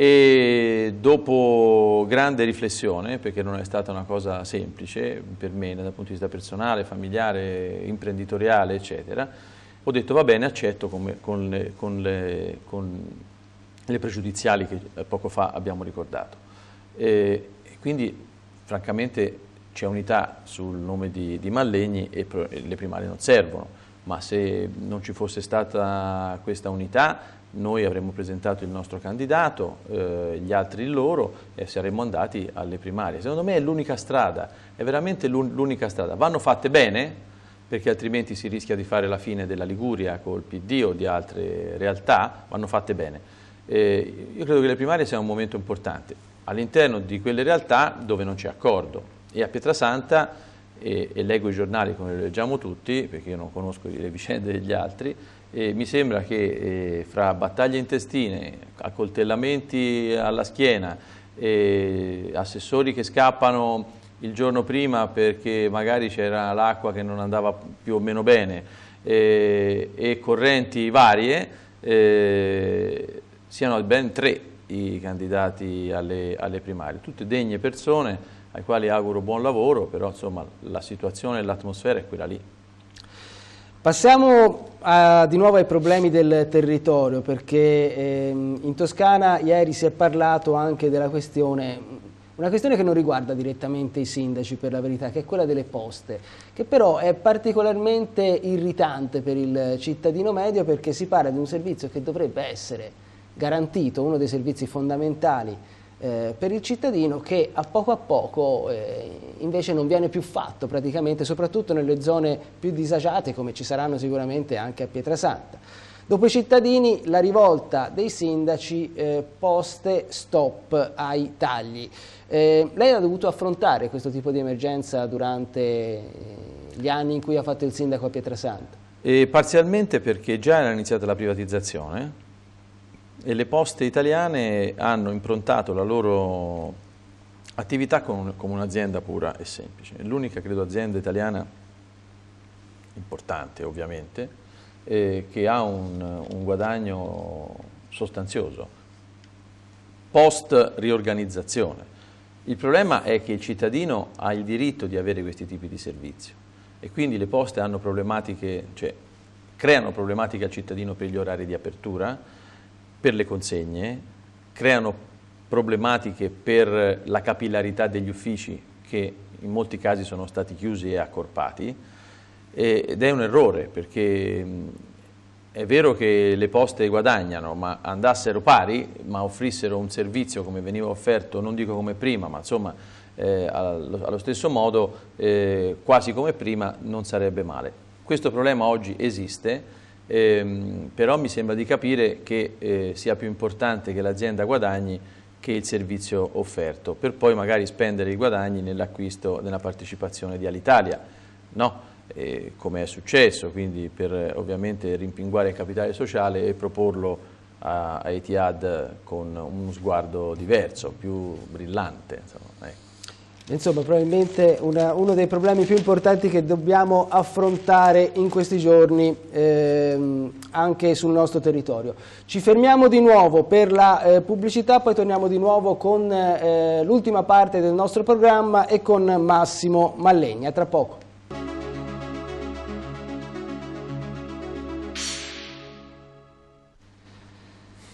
e dopo grande riflessione, perché non è stata una cosa semplice per me dal punto di vista personale, familiare, imprenditoriale, eccetera, ho detto va bene, accetto con, con, le, con, le, con le, pregiudiziali che poco fa abbiamo ricordato. E, quindi francamente c'è unità sul nome di, di Mallegni e, pro, e le primarie non servono, ma se non ci fosse stata questa unità noi avremmo presentato il nostro candidato, eh, gli altri il loro e saremmo andati alle primarie. Secondo me è l'unica strada, è veramente l'unica strada. Vanno fatte bene perché altrimenti si rischia di fare la fine della Liguria col PD o di altre realtà, vanno fatte bene. Eh, io credo che le primarie siano un momento importante all'interno di quelle realtà dove non c'è accordo e a Pietrasanta, e, e leggo i giornali come lo leggiamo tutti, perché io non conosco le vicende degli altri, e mi sembra che eh, fra battaglie intestine, accoltellamenti alla schiena, eh, assessori che scappano il giorno prima perché magari c'era l'acqua che non andava più o meno bene eh, e correnti varie, eh, siano ben tre i candidati alle, alle primarie, tutte degne persone ai quali auguro buon lavoro, però insomma la situazione e l'atmosfera è quella lì. Passiamo a, ah, di nuovo ai problemi del territorio, perché ehm, in Toscana ieri si è parlato anche della questione, una questione che non riguarda direttamente i sindaci per la verità, che è quella delle poste, che però è particolarmente irritante per il cittadino medio perché si parla di un servizio che dovrebbe essere garantito, uno dei servizi fondamentali eh, per il cittadino che a poco a poco eh, invece non viene più fatto praticamente, soprattutto nelle zone più disagiate come ci saranno sicuramente anche a Pietrasanta. Dopo i cittadini la rivolta dei sindaci eh, poste stop ai tagli. Eh, lei ha dovuto affrontare questo tipo di emergenza durante eh, gli anni in cui ha fatto il sindaco a Pietrasanta? E parzialmente perché già era iniziata la privatizzazione e le poste italiane hanno improntato la loro attività come un'azienda pura e semplice. L'unica, credo, azienda italiana importante, ovviamente, eh, che ha un, un guadagno sostanzioso, post riorganizzazione. Il problema è che il cittadino ha il diritto di avere questi tipi di servizio e quindi le poste problematiche, cioè, creano problematiche al cittadino per gli orari di apertura, per le consegne, creano problematiche per la capillarità degli uffici che in molti casi sono stati chiusi e accorpati ed è un errore perché è vero che le poste guadagnano, ma andassero pari, ma offrissero un servizio come veniva offerto, non dico come prima, ma insomma eh, allo, stesso modo, eh, quasi come prima, non sarebbe male. Questo problema oggi esiste, Ehm, però mi sembra di capire che eh, sia più importante che l'azienda guadagni che il servizio offerto, per poi magari spendere i guadagni nell'acquisto della partecipazione di Alitalia, no? eh, come è successo, quindi per ovviamente rimpinguare il capitale sociale e proporlo a, a Etihad con uno sguardo diverso, più brillante. Insomma, ecco. Insomma, probabilmente una, uno dei problemi più importanti che dobbiamo affrontare in questi giorni ehm, anche sul nostro territorio. Ci fermiamo di nuovo per la eh, pubblicità, poi torniamo di nuovo con eh, l'ultima parte del nostro programma e con Massimo Mallegna. Tra poco.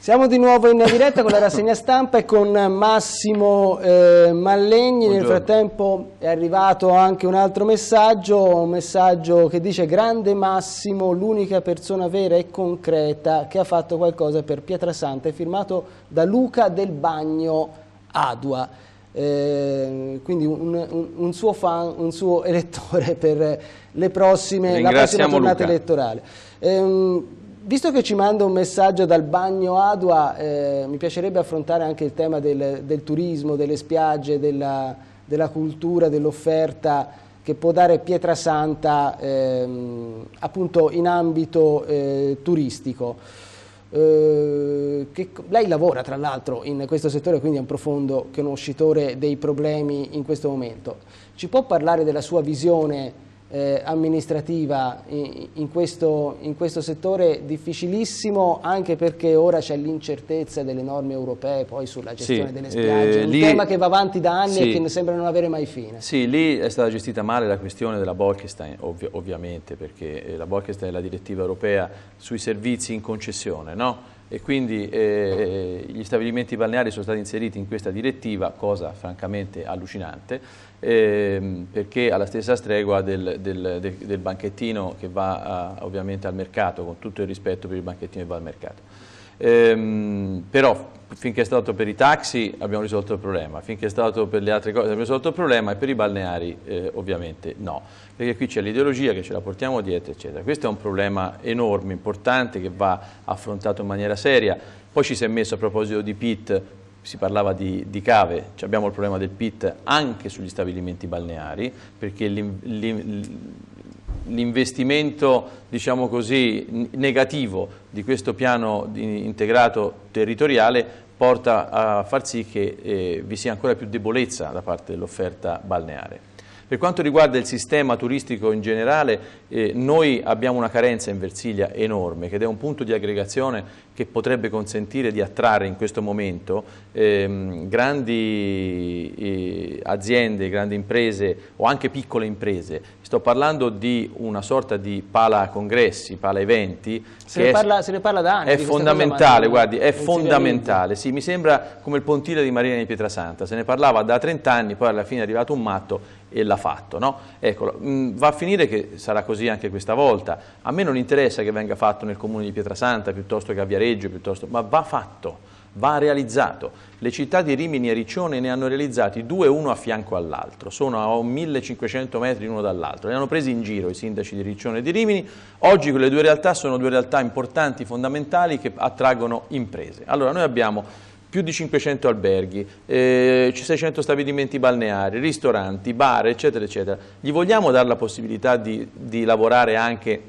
Siamo di nuovo in diretta con la rassegna stampa e con Massimo eh, Mallegni. Buongiorno. Nel frattempo è arrivato anche un altro messaggio, un messaggio che dice grande Massimo, l'unica persona vera e concreta che ha fatto qualcosa per Pietrasanta. È firmato da Luca del Bagno Adua. Eh, quindi un, un, un, suo fan, un suo elettore per le prossime, la prossima giornata Luca. elettorale. Eh, Visto che ci manda un messaggio dal bagno Adua, eh, mi piacerebbe affrontare anche il tema del, del turismo, delle spiagge, della, della cultura, dell'offerta che può dare Pietrasanta santa ehm, appunto in ambito eh, turistico. Eh, che, lei lavora tra l'altro in questo settore, quindi è un profondo conoscitore dei problemi in questo momento. Ci può parlare della sua visione eh, amministrativa in questo, in questo, settore difficilissimo anche perché ora c'è l'incertezza delle norme europee poi sulla gestione sì, delle eh, spiagge, eh, un lì, tema che va avanti da anni sì, e che sembra non avere mai fine. Sì, lì è stata gestita male la questione della Bolkestein ovvi ovviamente perché eh, la Bolkestein è la direttiva europea sui servizi in concessione, no? e quindi eh, gli stabilimenti balneari sono stati inseriti in questa direttiva, cosa francamente allucinante, ehm, perché alla stessa stregua del, del, del, del banchettino che va a, ovviamente al mercato, con tutto il rispetto per il banchettino che va al mercato. Ehm, però finché è stato per i taxi abbiamo risolto il problema, finché è stato per le altre cose abbiamo risolto il problema e per i balneari eh, ovviamente no perché qui c'è l'ideologia che ce la portiamo dietro, eccetera. Questo è un problema enorme, importante, che va affrontato in maniera seria. Poi ci si è messo a proposito di PIT, si parlava di, di cave, abbiamo il problema del PIT anche sugli stabilimenti balneari, perché l'investimento, diciamo negativo di questo piano integrato territoriale porta a far sì che eh, vi sia ancora più debolezza da parte dell'offerta balneare. Per quanto riguarda il sistema turistico in generale, eh, noi abbiamo una carenza in Versilia enorme, che è un punto di aggregazione che potrebbe consentire di attrarre in questo momento ehm, grandi eh, aziende, grandi imprese o anche piccole imprese. Sto parlando di una sorta di pala congressi, pala eventi. Se, ne, è, parla, se ne parla da anni. È fondamentale, guardi, è fondamentale. Sì, mi sembra come il pontile di Marina di Pietrasanta. Se ne parlava da 30 anni, poi alla fine è arrivato un matto e l'ha fatto. No? Eccolo, mh, mm, va a finire che sarà così anche questa volta. A me non interessa che venga fatto nel comune di Pietrasanta piuttosto che a Viareggio pareggio piuttosto, ma va fatto, va realizzato. Le città di Rimini e Riccione ne hanno realizzati due uno a fianco all'altro, sono a 1500 metri l'uno dall'altro. Li hanno presi in giro i sindaci di Riccione e di Rimini. Oggi quelle due realtà sono due realtà importanti, fondamentali, che attraggono imprese. Allora noi abbiamo più di 500 alberghi, eh, 600 stabilimenti balneari, ristoranti, bar, eccetera, eccetera. Gli vogliamo dare la possibilità di, di lavorare anche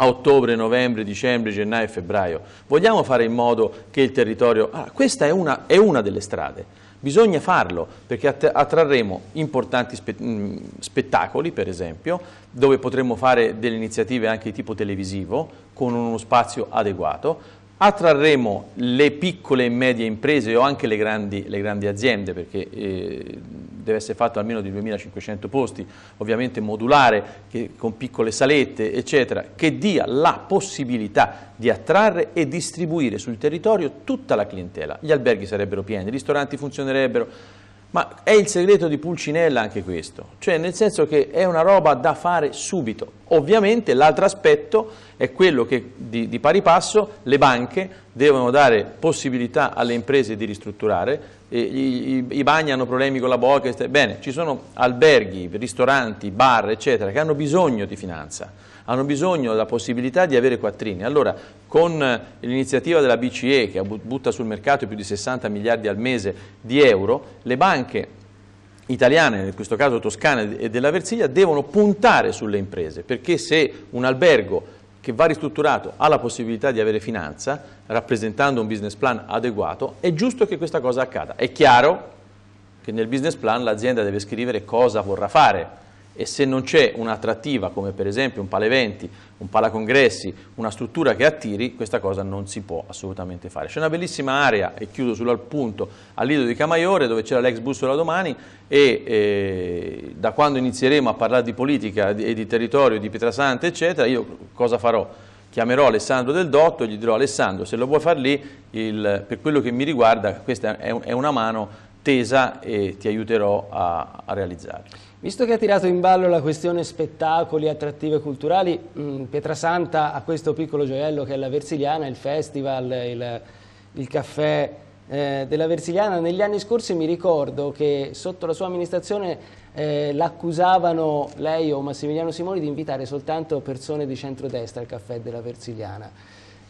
a ottobre, novembre, dicembre, gennaio e febbraio. Vogliamo fare in modo che il territorio... Ah, questa è una, è una delle strade. Bisogna farlo perché attrarremo importanti mm, spettacoli, per esempio, dove potremo fare delle iniziative anche di tipo televisivo con uno spazio adeguato, Attrarremo le piccole e medie imprese o anche le grandi, le grandi aziende perché eh, deve essere fatto almeno di 2.500 posti, ovviamente modulare che, con piccole salette eccetera, che dia la possibilità di attrarre e distribuire sul territorio tutta la clientela. Gli alberghi sarebbero pieni, i ristoranti funzionerebbero, ma è il segreto di Pulcinella anche questo, cioè nel senso che è una roba da fare subito. Ovviamente l'altro aspetto è quello che di, di, pari passo le banche devono dare possibilità alle imprese di ristrutturare, e, i, i, i, bagni hanno problemi con la BOC, bene, ci sono alberghi, ristoranti, bar, eccetera, che hanno bisogno di finanza hanno bisogno della possibilità di avere quattrini. Allora, con eh, l'iniziativa della BCE che butta sul mercato più di 60 miliardi al mese di euro, le banche italiane, in questo caso toscane e della Versiglia, devono puntare sulle imprese, perché se un albergo che va ristrutturato ha la possibilità di avere finanza, rappresentando un business plan adeguato, è giusto che questa cosa accada. È chiaro che nel business plan l'azienda deve scrivere cosa vorrà fare, e se non c'è un'attrattiva come per esempio un paleventi, un palacongressi, una struttura che attiri, questa cosa non si può assolutamente fare. C'è una bellissima area, e chiudo solo al punto, al Lido di Camaiore dove c'era l'ex bussola domani e eh, da quando inizieremo a parlare di politica e di territorio, di Pietrasante eccetera, io cosa farò? chiamerò Alessandro Del Dotto e gli dirò Alessandro se lo vuoi far lì, il, per quello che mi riguarda questa è, è una mano tesa e ti aiuterò a, a realizzarlo. Visto che ha tirato in ballo la questione spettacoli, attrattive culturali, mm, Pietrasanta ha questo piccolo gioiello che è la Versiliana, il festival, il, il caffè eh, della Versiliana. Negli anni scorsi mi ricordo che sotto la sua amministrazione eh, l'accusavano lei o Massimiliano Simoni di invitare soltanto persone di centrodestra al caffè della Versiliana.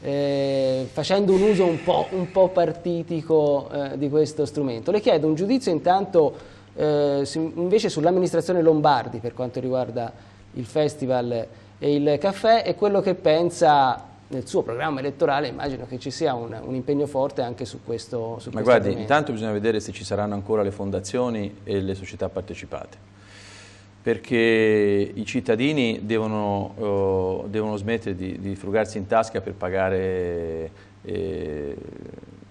Eh, facendo un uso un po', un po partitico eh, di questo strumento. Le chiedo un giudizio intanto eh, invece sull'amministrazione Lombardi per quanto riguarda il festival e il caffè e quello che pensa nel suo programma elettorale immagino che ci sia un, un impegno forte anche su questo su Ma guardi, argomento. intanto bisogna vedere se ci saranno ancora le fondazioni e le società partecipate perché i cittadini devono, oh, devono smettere di, di, frugarsi in tasca per pagare eh,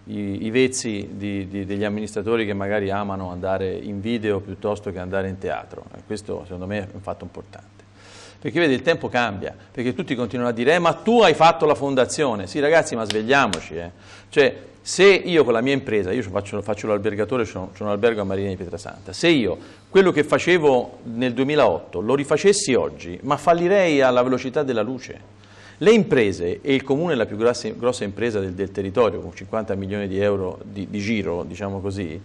i, i vezzi di, di, degli amministratori che magari amano andare in video piuttosto che andare in teatro. Questo secondo me è un fatto importante. Perché vedi, il tempo cambia, perché tutti continuano a dire, eh, ma tu hai fatto la fondazione. Sì ragazzi, ma svegliamoci. Eh. Cioè, se io con la mia impresa, io faccio, faccio l'albergatore, sono un albergo a Marina di Pietrasanta, se io quello che facevo nel 2008 lo rifacessi oggi, ma fallirei alla velocità della luce. Le imprese, e il Comune è la più grossa, grossa impresa del, del, territorio, con 50 milioni di euro di, di giro, diciamo così,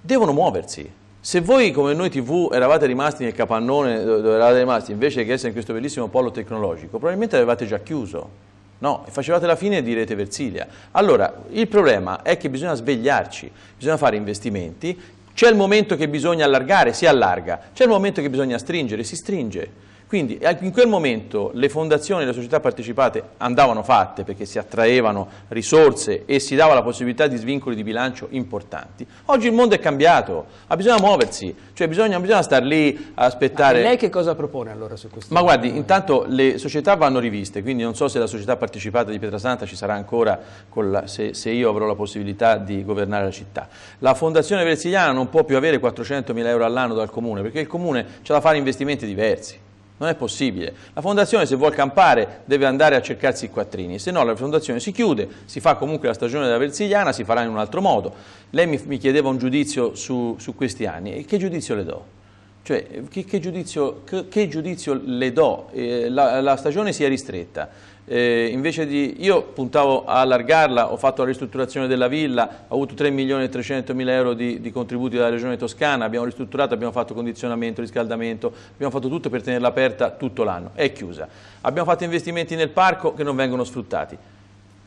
devono muoversi. Se voi come noi TV eravate rimasti nel capannone dove eravate rimasti, invece che essere in questo bellissimo polo tecnologico, probabilmente avevate già chiuso. No, facevate la fine di Rete Versilia. Allora, il problema è che bisogna svegliarci, bisogna fare investimenti, c'è il momento che bisogna allargare, si allarga, c'è il momento che bisogna stringere, si stringe. Quindi in quel momento le fondazioni e le società partecipate andavano fatte perché si attraevano risorse e si dava la possibilità di svincoli di bilancio importanti. Oggi il mondo è cambiato, ah, bisogna muoversi, cioè bisogna, bisogna star lì a aspettare. Ma lei che cosa propone allora su questo? Ma guardi, intanto le società vanno riviste, quindi non so se la società partecipata di Pietrasanta ci sarà ancora la, se, se, io avrò la possibilità di governare la città. La fondazione versiliana non può più avere 400 mila euro all'anno dal comune perché il comune ce la fa in investimenti diversi. Non è possibile. La fondazione se vuole campare deve andare a cercarsi i quattrini, se no la fondazione si chiude, si fa comunque la stagione della Versiliana, si farà in un altro modo. Lei mi, mi chiedeva un giudizio su, su, questi anni e che giudizio le do? Cioè, che, che, giudizio, che, che giudizio, le do? Eh, la, la stagione si è ristretta, eh, invece di, io puntavo a allargarla, ho fatto la ristrutturazione della villa, ho avuto 3 milioni e 300 mila euro di, di contributi dalla regione toscana, abbiamo ristrutturato, abbiamo fatto condizionamento, riscaldamento, abbiamo fatto tutto per tenerla aperta tutto l'anno, è chiusa. Abbiamo fatto investimenti nel parco che non vengono sfruttati.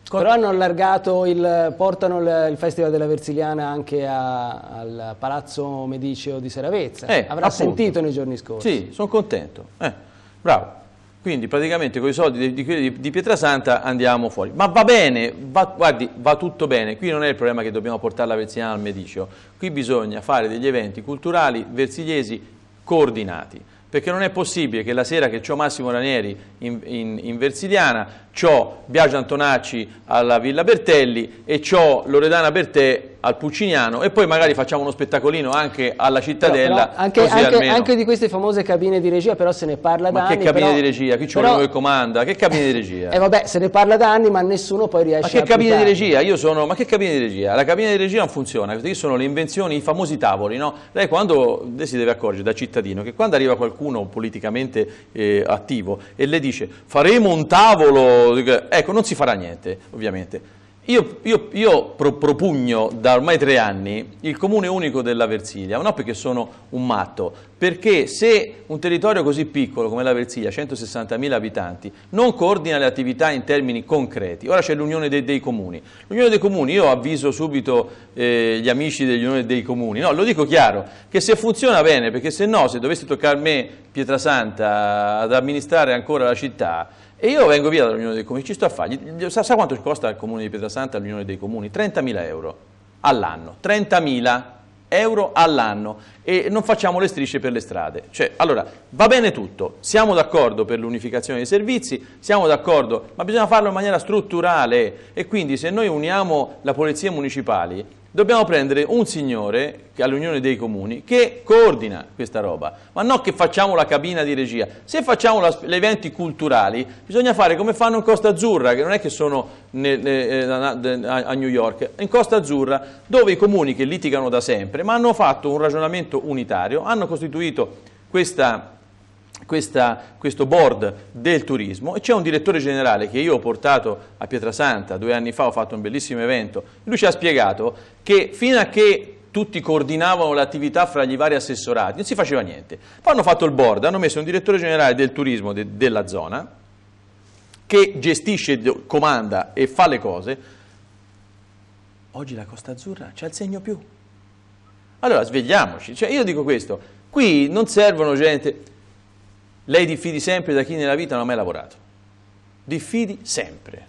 Però hanno allargato, il, portano il, Festival della Versiliana anche a, al Palazzo Mediceo di Seravezza. Eh, Avrà appunto. sentito nei giorni scorsi. Sì, sono contento. Eh, bravo. Quindi praticamente con i soldi di, di, di Pietrasanta andiamo fuori. Ma va bene, va, guardi, va tutto bene. Qui non è il problema che dobbiamo portare la Versiliana al Medicio, Qui bisogna fare degli eventi culturali versiliesi coordinati perché non è possibile che la sera che c'ho Massimo Ranieri in, in, in Versiliana ciò Biagio Antonacci alla Villa Bertelli e ciò Loredana Bertè al Pucciniano e poi magari facciamo uno spettacolino anche alla Cittadella però, però anche, anche, anche, di queste famose cabine di regia però se ne parla ma da anni ma che cabine però, di regia? chi c'è uno che comanda? che cabine di regia? eh vabbè se ne parla da anni ma nessuno poi riesce a ma che a cabine di regia? io sono ma che cabine di regia? la cabina di regia non funziona queste sono le invenzioni, i famosi tavoli no? lei quando lei si deve accorgere da cittadino che quando arriva qualcuno politicamente eh, attivo e le dice faremo un tavolo Ecco, non si farà niente, ovviamente. Io, io, io pro, propugno da ormai tre anni il comune unico della Versilia, non perché sono un matto, perché se un territorio così piccolo come la Versilia, 160.000 abitanti, non coordina le attività in termini concreti, ora c'è l'unione dei, dei, comuni, l'unione dei comuni, io avviso subito eh, gli amici dell'unione dei comuni, no, lo dico chiaro, che se funziona bene, perché se no, se dovesse toccare a me Pietrasanta ad amministrare ancora la città, e io vengo via dall'Unione dei Comuni, ci sto a fare. Sa, sa quanto costa il Comune di Pietrasanta all'Unione dei Comuni? 30.000 euro all'anno. 30.000 euro all'anno e non facciamo le strisce per le strade. Cioè, allora, va bene tutto, siamo d'accordo per l'unificazione dei servizi, siamo d'accordo, ma bisogna farlo in maniera strutturale e quindi se noi uniamo la polizia municipale dobbiamo prendere un signore all'Unione dei Comuni che coordina questa roba, ma non che facciamo la cabina di regia. Se facciamo la, gli eventi culturali bisogna fare come fanno in Costa Azzurra, che non è che sono nel, eh, a New York, in Costa Azzurra dove i comuni che litigano da sempre, ma hanno fatto un ragionamento unitario, hanno costituito questa questa, questo board del turismo e c'è un direttore generale che io ho portato a Pietrasanta due anni fa, ho fatto un bellissimo evento, lui ci ha spiegato che fino a che tutti coordinavano l'attività fra gli vari assessorati, non si faceva niente. Poi hanno fatto il board, hanno messo un direttore generale del turismo de, della zona che gestisce, comanda e fa le cose. Oggi la Costa Azzurra c'è il segno più. Allora svegliamoci, cioè, io dico questo, qui non servono gente, lei diffidi sempre da chi nella vita non ha mai lavorato. Diffidi sempre.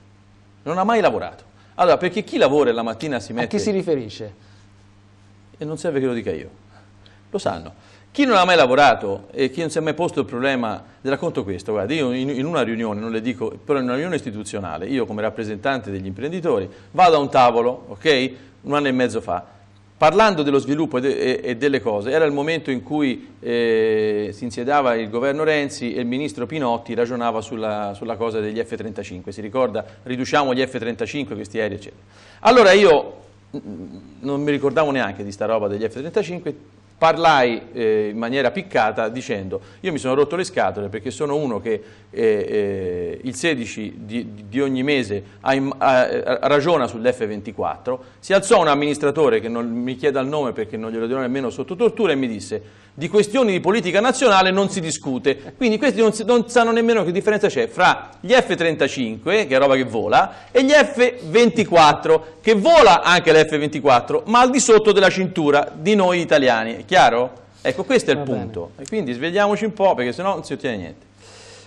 Non ha mai lavorato. Allora, perché chi lavora e la mattina si mette... A chi si riferisce? E non serve che lo dica io. Lo sanno. Chi non ha mai lavorato e chi non si è mai posto il problema, le racconto questo, guarda, io in, in una riunione, non le dico, però in una riunione istituzionale, io come rappresentante degli imprenditori, vado a un tavolo, ok, un anno e mezzo fa, Parlando dello sviluppo e, delle cose, era il momento in cui eh, si insediava il governo Renzi e il ministro Pinotti ragionava sulla, sulla cosa degli F-35, si ricorda? Riduciamo gli F-35, questi aerei, eccetera. Allora io non mi ricordavo neanche di sta roba degli F-35, parlai eh, in maniera piccata dicendo io mi sono rotto le scatole perché sono uno che eh, eh, il 16 di, di ogni mese ha, ha, eh, ragiona sull'F24, si alzò un amministratore che non mi chieda il nome perché non glielo dirò nemmeno sotto tortura e mi disse di questioni di politica nazionale non si discute, quindi questi non, si, non sanno nemmeno che differenza c'è fra gli F35, che è roba che vola, e gli F24, che vola anche l'F24, ma al di sotto della cintura di noi italiani Chiaro? Ecco, questo è il Va punto. Bene. E quindi svegliamoci un po' perché sennò non si ottiene niente.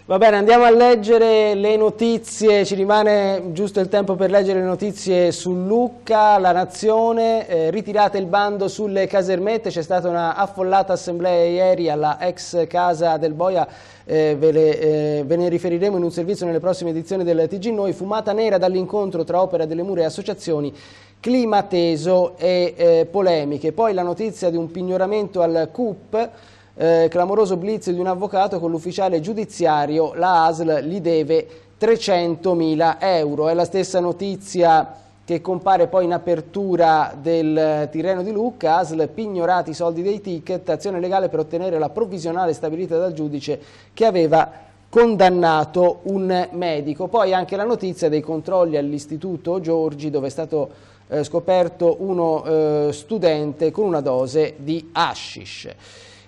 Va bene, andiamo a leggere le notizie, ci rimane giusto il tempo per leggere le notizie su Lucca, la Nazione, eh, ritirate il bando sulle casermette, c'è stata una affollata assemblea ieri alla ex casa del Boia, eh, ve, le, eh, ve, ne riferiremo in un servizio nelle prossime edizioni del TG Noi, fumata nera dall'incontro tra Opera delle Mura e associazioni clima teso e eh, polemiche. Poi la notizia di un pignoramento al CUP, eh, clamoroso blitz di un avvocato con l'ufficiale giudiziario, la ASL gli deve 300.000 euro. È la stessa notizia che compare poi in apertura del eh, Tirreno di Lucca, ASL pignorati i soldi dei ticket, azione legale per ottenere la provvisionale stabilita dal giudice che aveva condannato un medico. Poi anche la notizia dei controlli all'Istituto Giorgi dove è stato eh, scoperto uno eh, studente con una dose di hashish.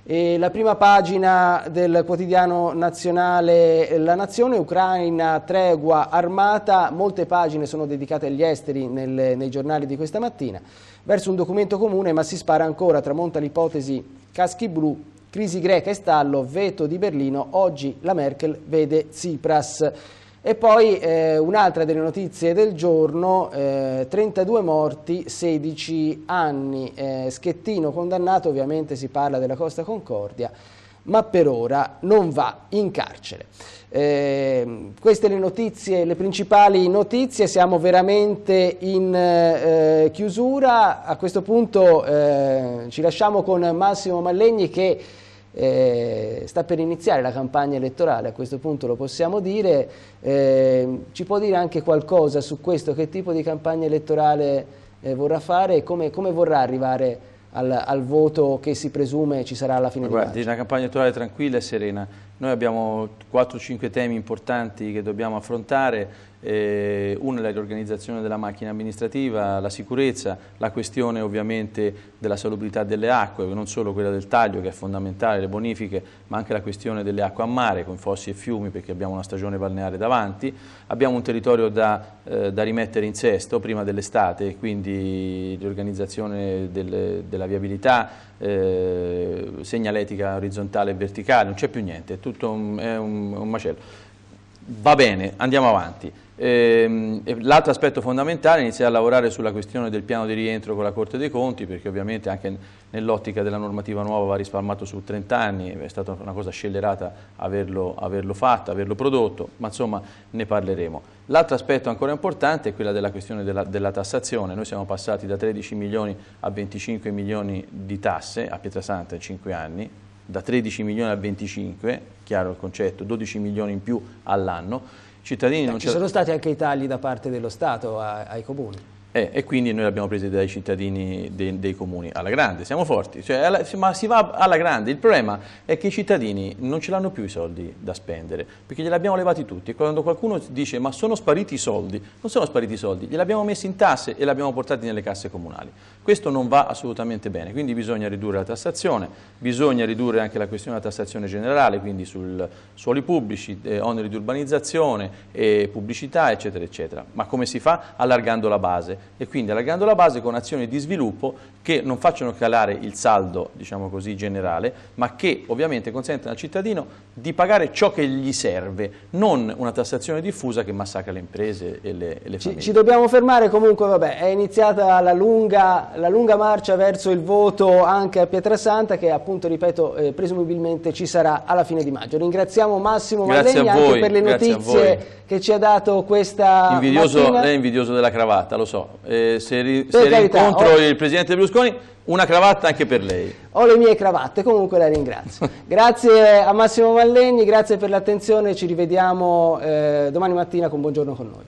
E la prima pagina del quotidiano nazionale eh, La Nazione, Ucraina, tregua armata, molte pagine sono dedicate agli esteri nel, nei giornali di questa mattina, verso un documento comune ma si spara ancora, tramonta l'ipotesi caschi blu, crisi greca e stallo, veto di Berlino, oggi la Merkel vede Tsipras. E poi eh, un'altra delle notizie del giorno, eh, 32 morti, 16 anni, eh, Schettino condannato, ovviamente si parla della Costa Concordia, ma per ora non va in carcere. Eh, queste le notizie, le principali notizie, siamo veramente in eh, chiusura, a questo punto eh, ci lasciamo con Massimo Mallegni che eh, sta per iniziare la campagna elettorale, a questo punto lo possiamo dire, eh, ci può dire anche qualcosa su questo, che tipo di campagna elettorale eh, vorrà fare e come, come vorrà arrivare al, al, voto che si presume ci sarà alla fine Guardi, di maggio. una campagna elettorale tranquilla e serena. Noi abbiamo 4-5 temi importanti che dobbiamo affrontare, eh, una è la riorganizzazione della macchina amministrativa, la sicurezza, la questione ovviamente della salubrità delle acque, non solo quella del taglio che è fondamentale, le bonifiche, ma anche la questione delle acque a mare con fossi e fiumi perché abbiamo una stagione balneare davanti, abbiamo un territorio da, eh, da rimettere in sesto prima dell'estate, quindi riorganizzazione del, della viabilità, eh, segnaletica orizzontale e verticale, non c'è più niente, è tutto un, è un, un macello va bene, andiamo avanti. Ehm, l'altro aspetto fondamentale è iniziare a lavorare sulla questione del piano di rientro con la Corte dei Conti, perché ovviamente anche nell'ottica della normativa nuova va risparmato su 30 anni, è stata una cosa scellerata averlo, averlo fatto, averlo prodotto, ma insomma ne parleremo. L'altro aspetto ancora importante è quella della questione della, della, tassazione, noi siamo passati da 13 milioni a 25 milioni di tasse a Pietrasanta in 5 anni, da 13 milioni a 25, chiaro il concetto, 12 milioni in più all'anno, cittadini... ci sono stati anche i tagli da parte dello Stato ai comuni. Eh, e quindi noi l'abbiamo presa dai cittadini dei, dei, comuni alla grande, siamo forti, cioè alla, ma si va alla grande. Il problema è che i cittadini non ce l'hanno più i soldi da spendere, perché glieli abbiamo levati tutti. quando qualcuno dice ma sono spariti i soldi, non sono spariti i soldi, glieli abbiamo messi in tasse e li abbiamo portati nelle casse comunali. Questo non va assolutamente bene, quindi bisogna ridurre la tassazione, bisogna ridurre anche la questione della tassazione generale, quindi sui suoli pubblici, eh, oneri di urbanizzazione, eh, pubblicità, eccetera, eccetera. Ma come si fa? Allargando la base e quindi alla ghiandola base con azioni di sviluppo che non facciano calare il saldo, diciamo così, generale, ma che ovviamente consentono al cittadino di pagare ciò che gli serve, non una tassazione diffusa che massacra le imprese e le, e le famiglie. Ci, ci, dobbiamo fermare comunque, vabbè, è iniziata la lunga, la lunga, marcia verso il voto anche a Pietrasanta che appunto, ripeto, eh, presumibilmente ci sarà alla fine di maggio. Ringraziamo Massimo Grazie anche per le notizie che ci ha dato questa invidioso, mattina. Lei è invidioso della cravatta, lo so eh, se, ri, se rincontro ho... il presidente Berlusconi, una cravatta anche per lei. Ho le mie cravatte, comunque la ringrazio. grazie a Massimo Vallegni, grazie per l'attenzione, ci rivediamo eh, domani mattina con Buongiorno con noi.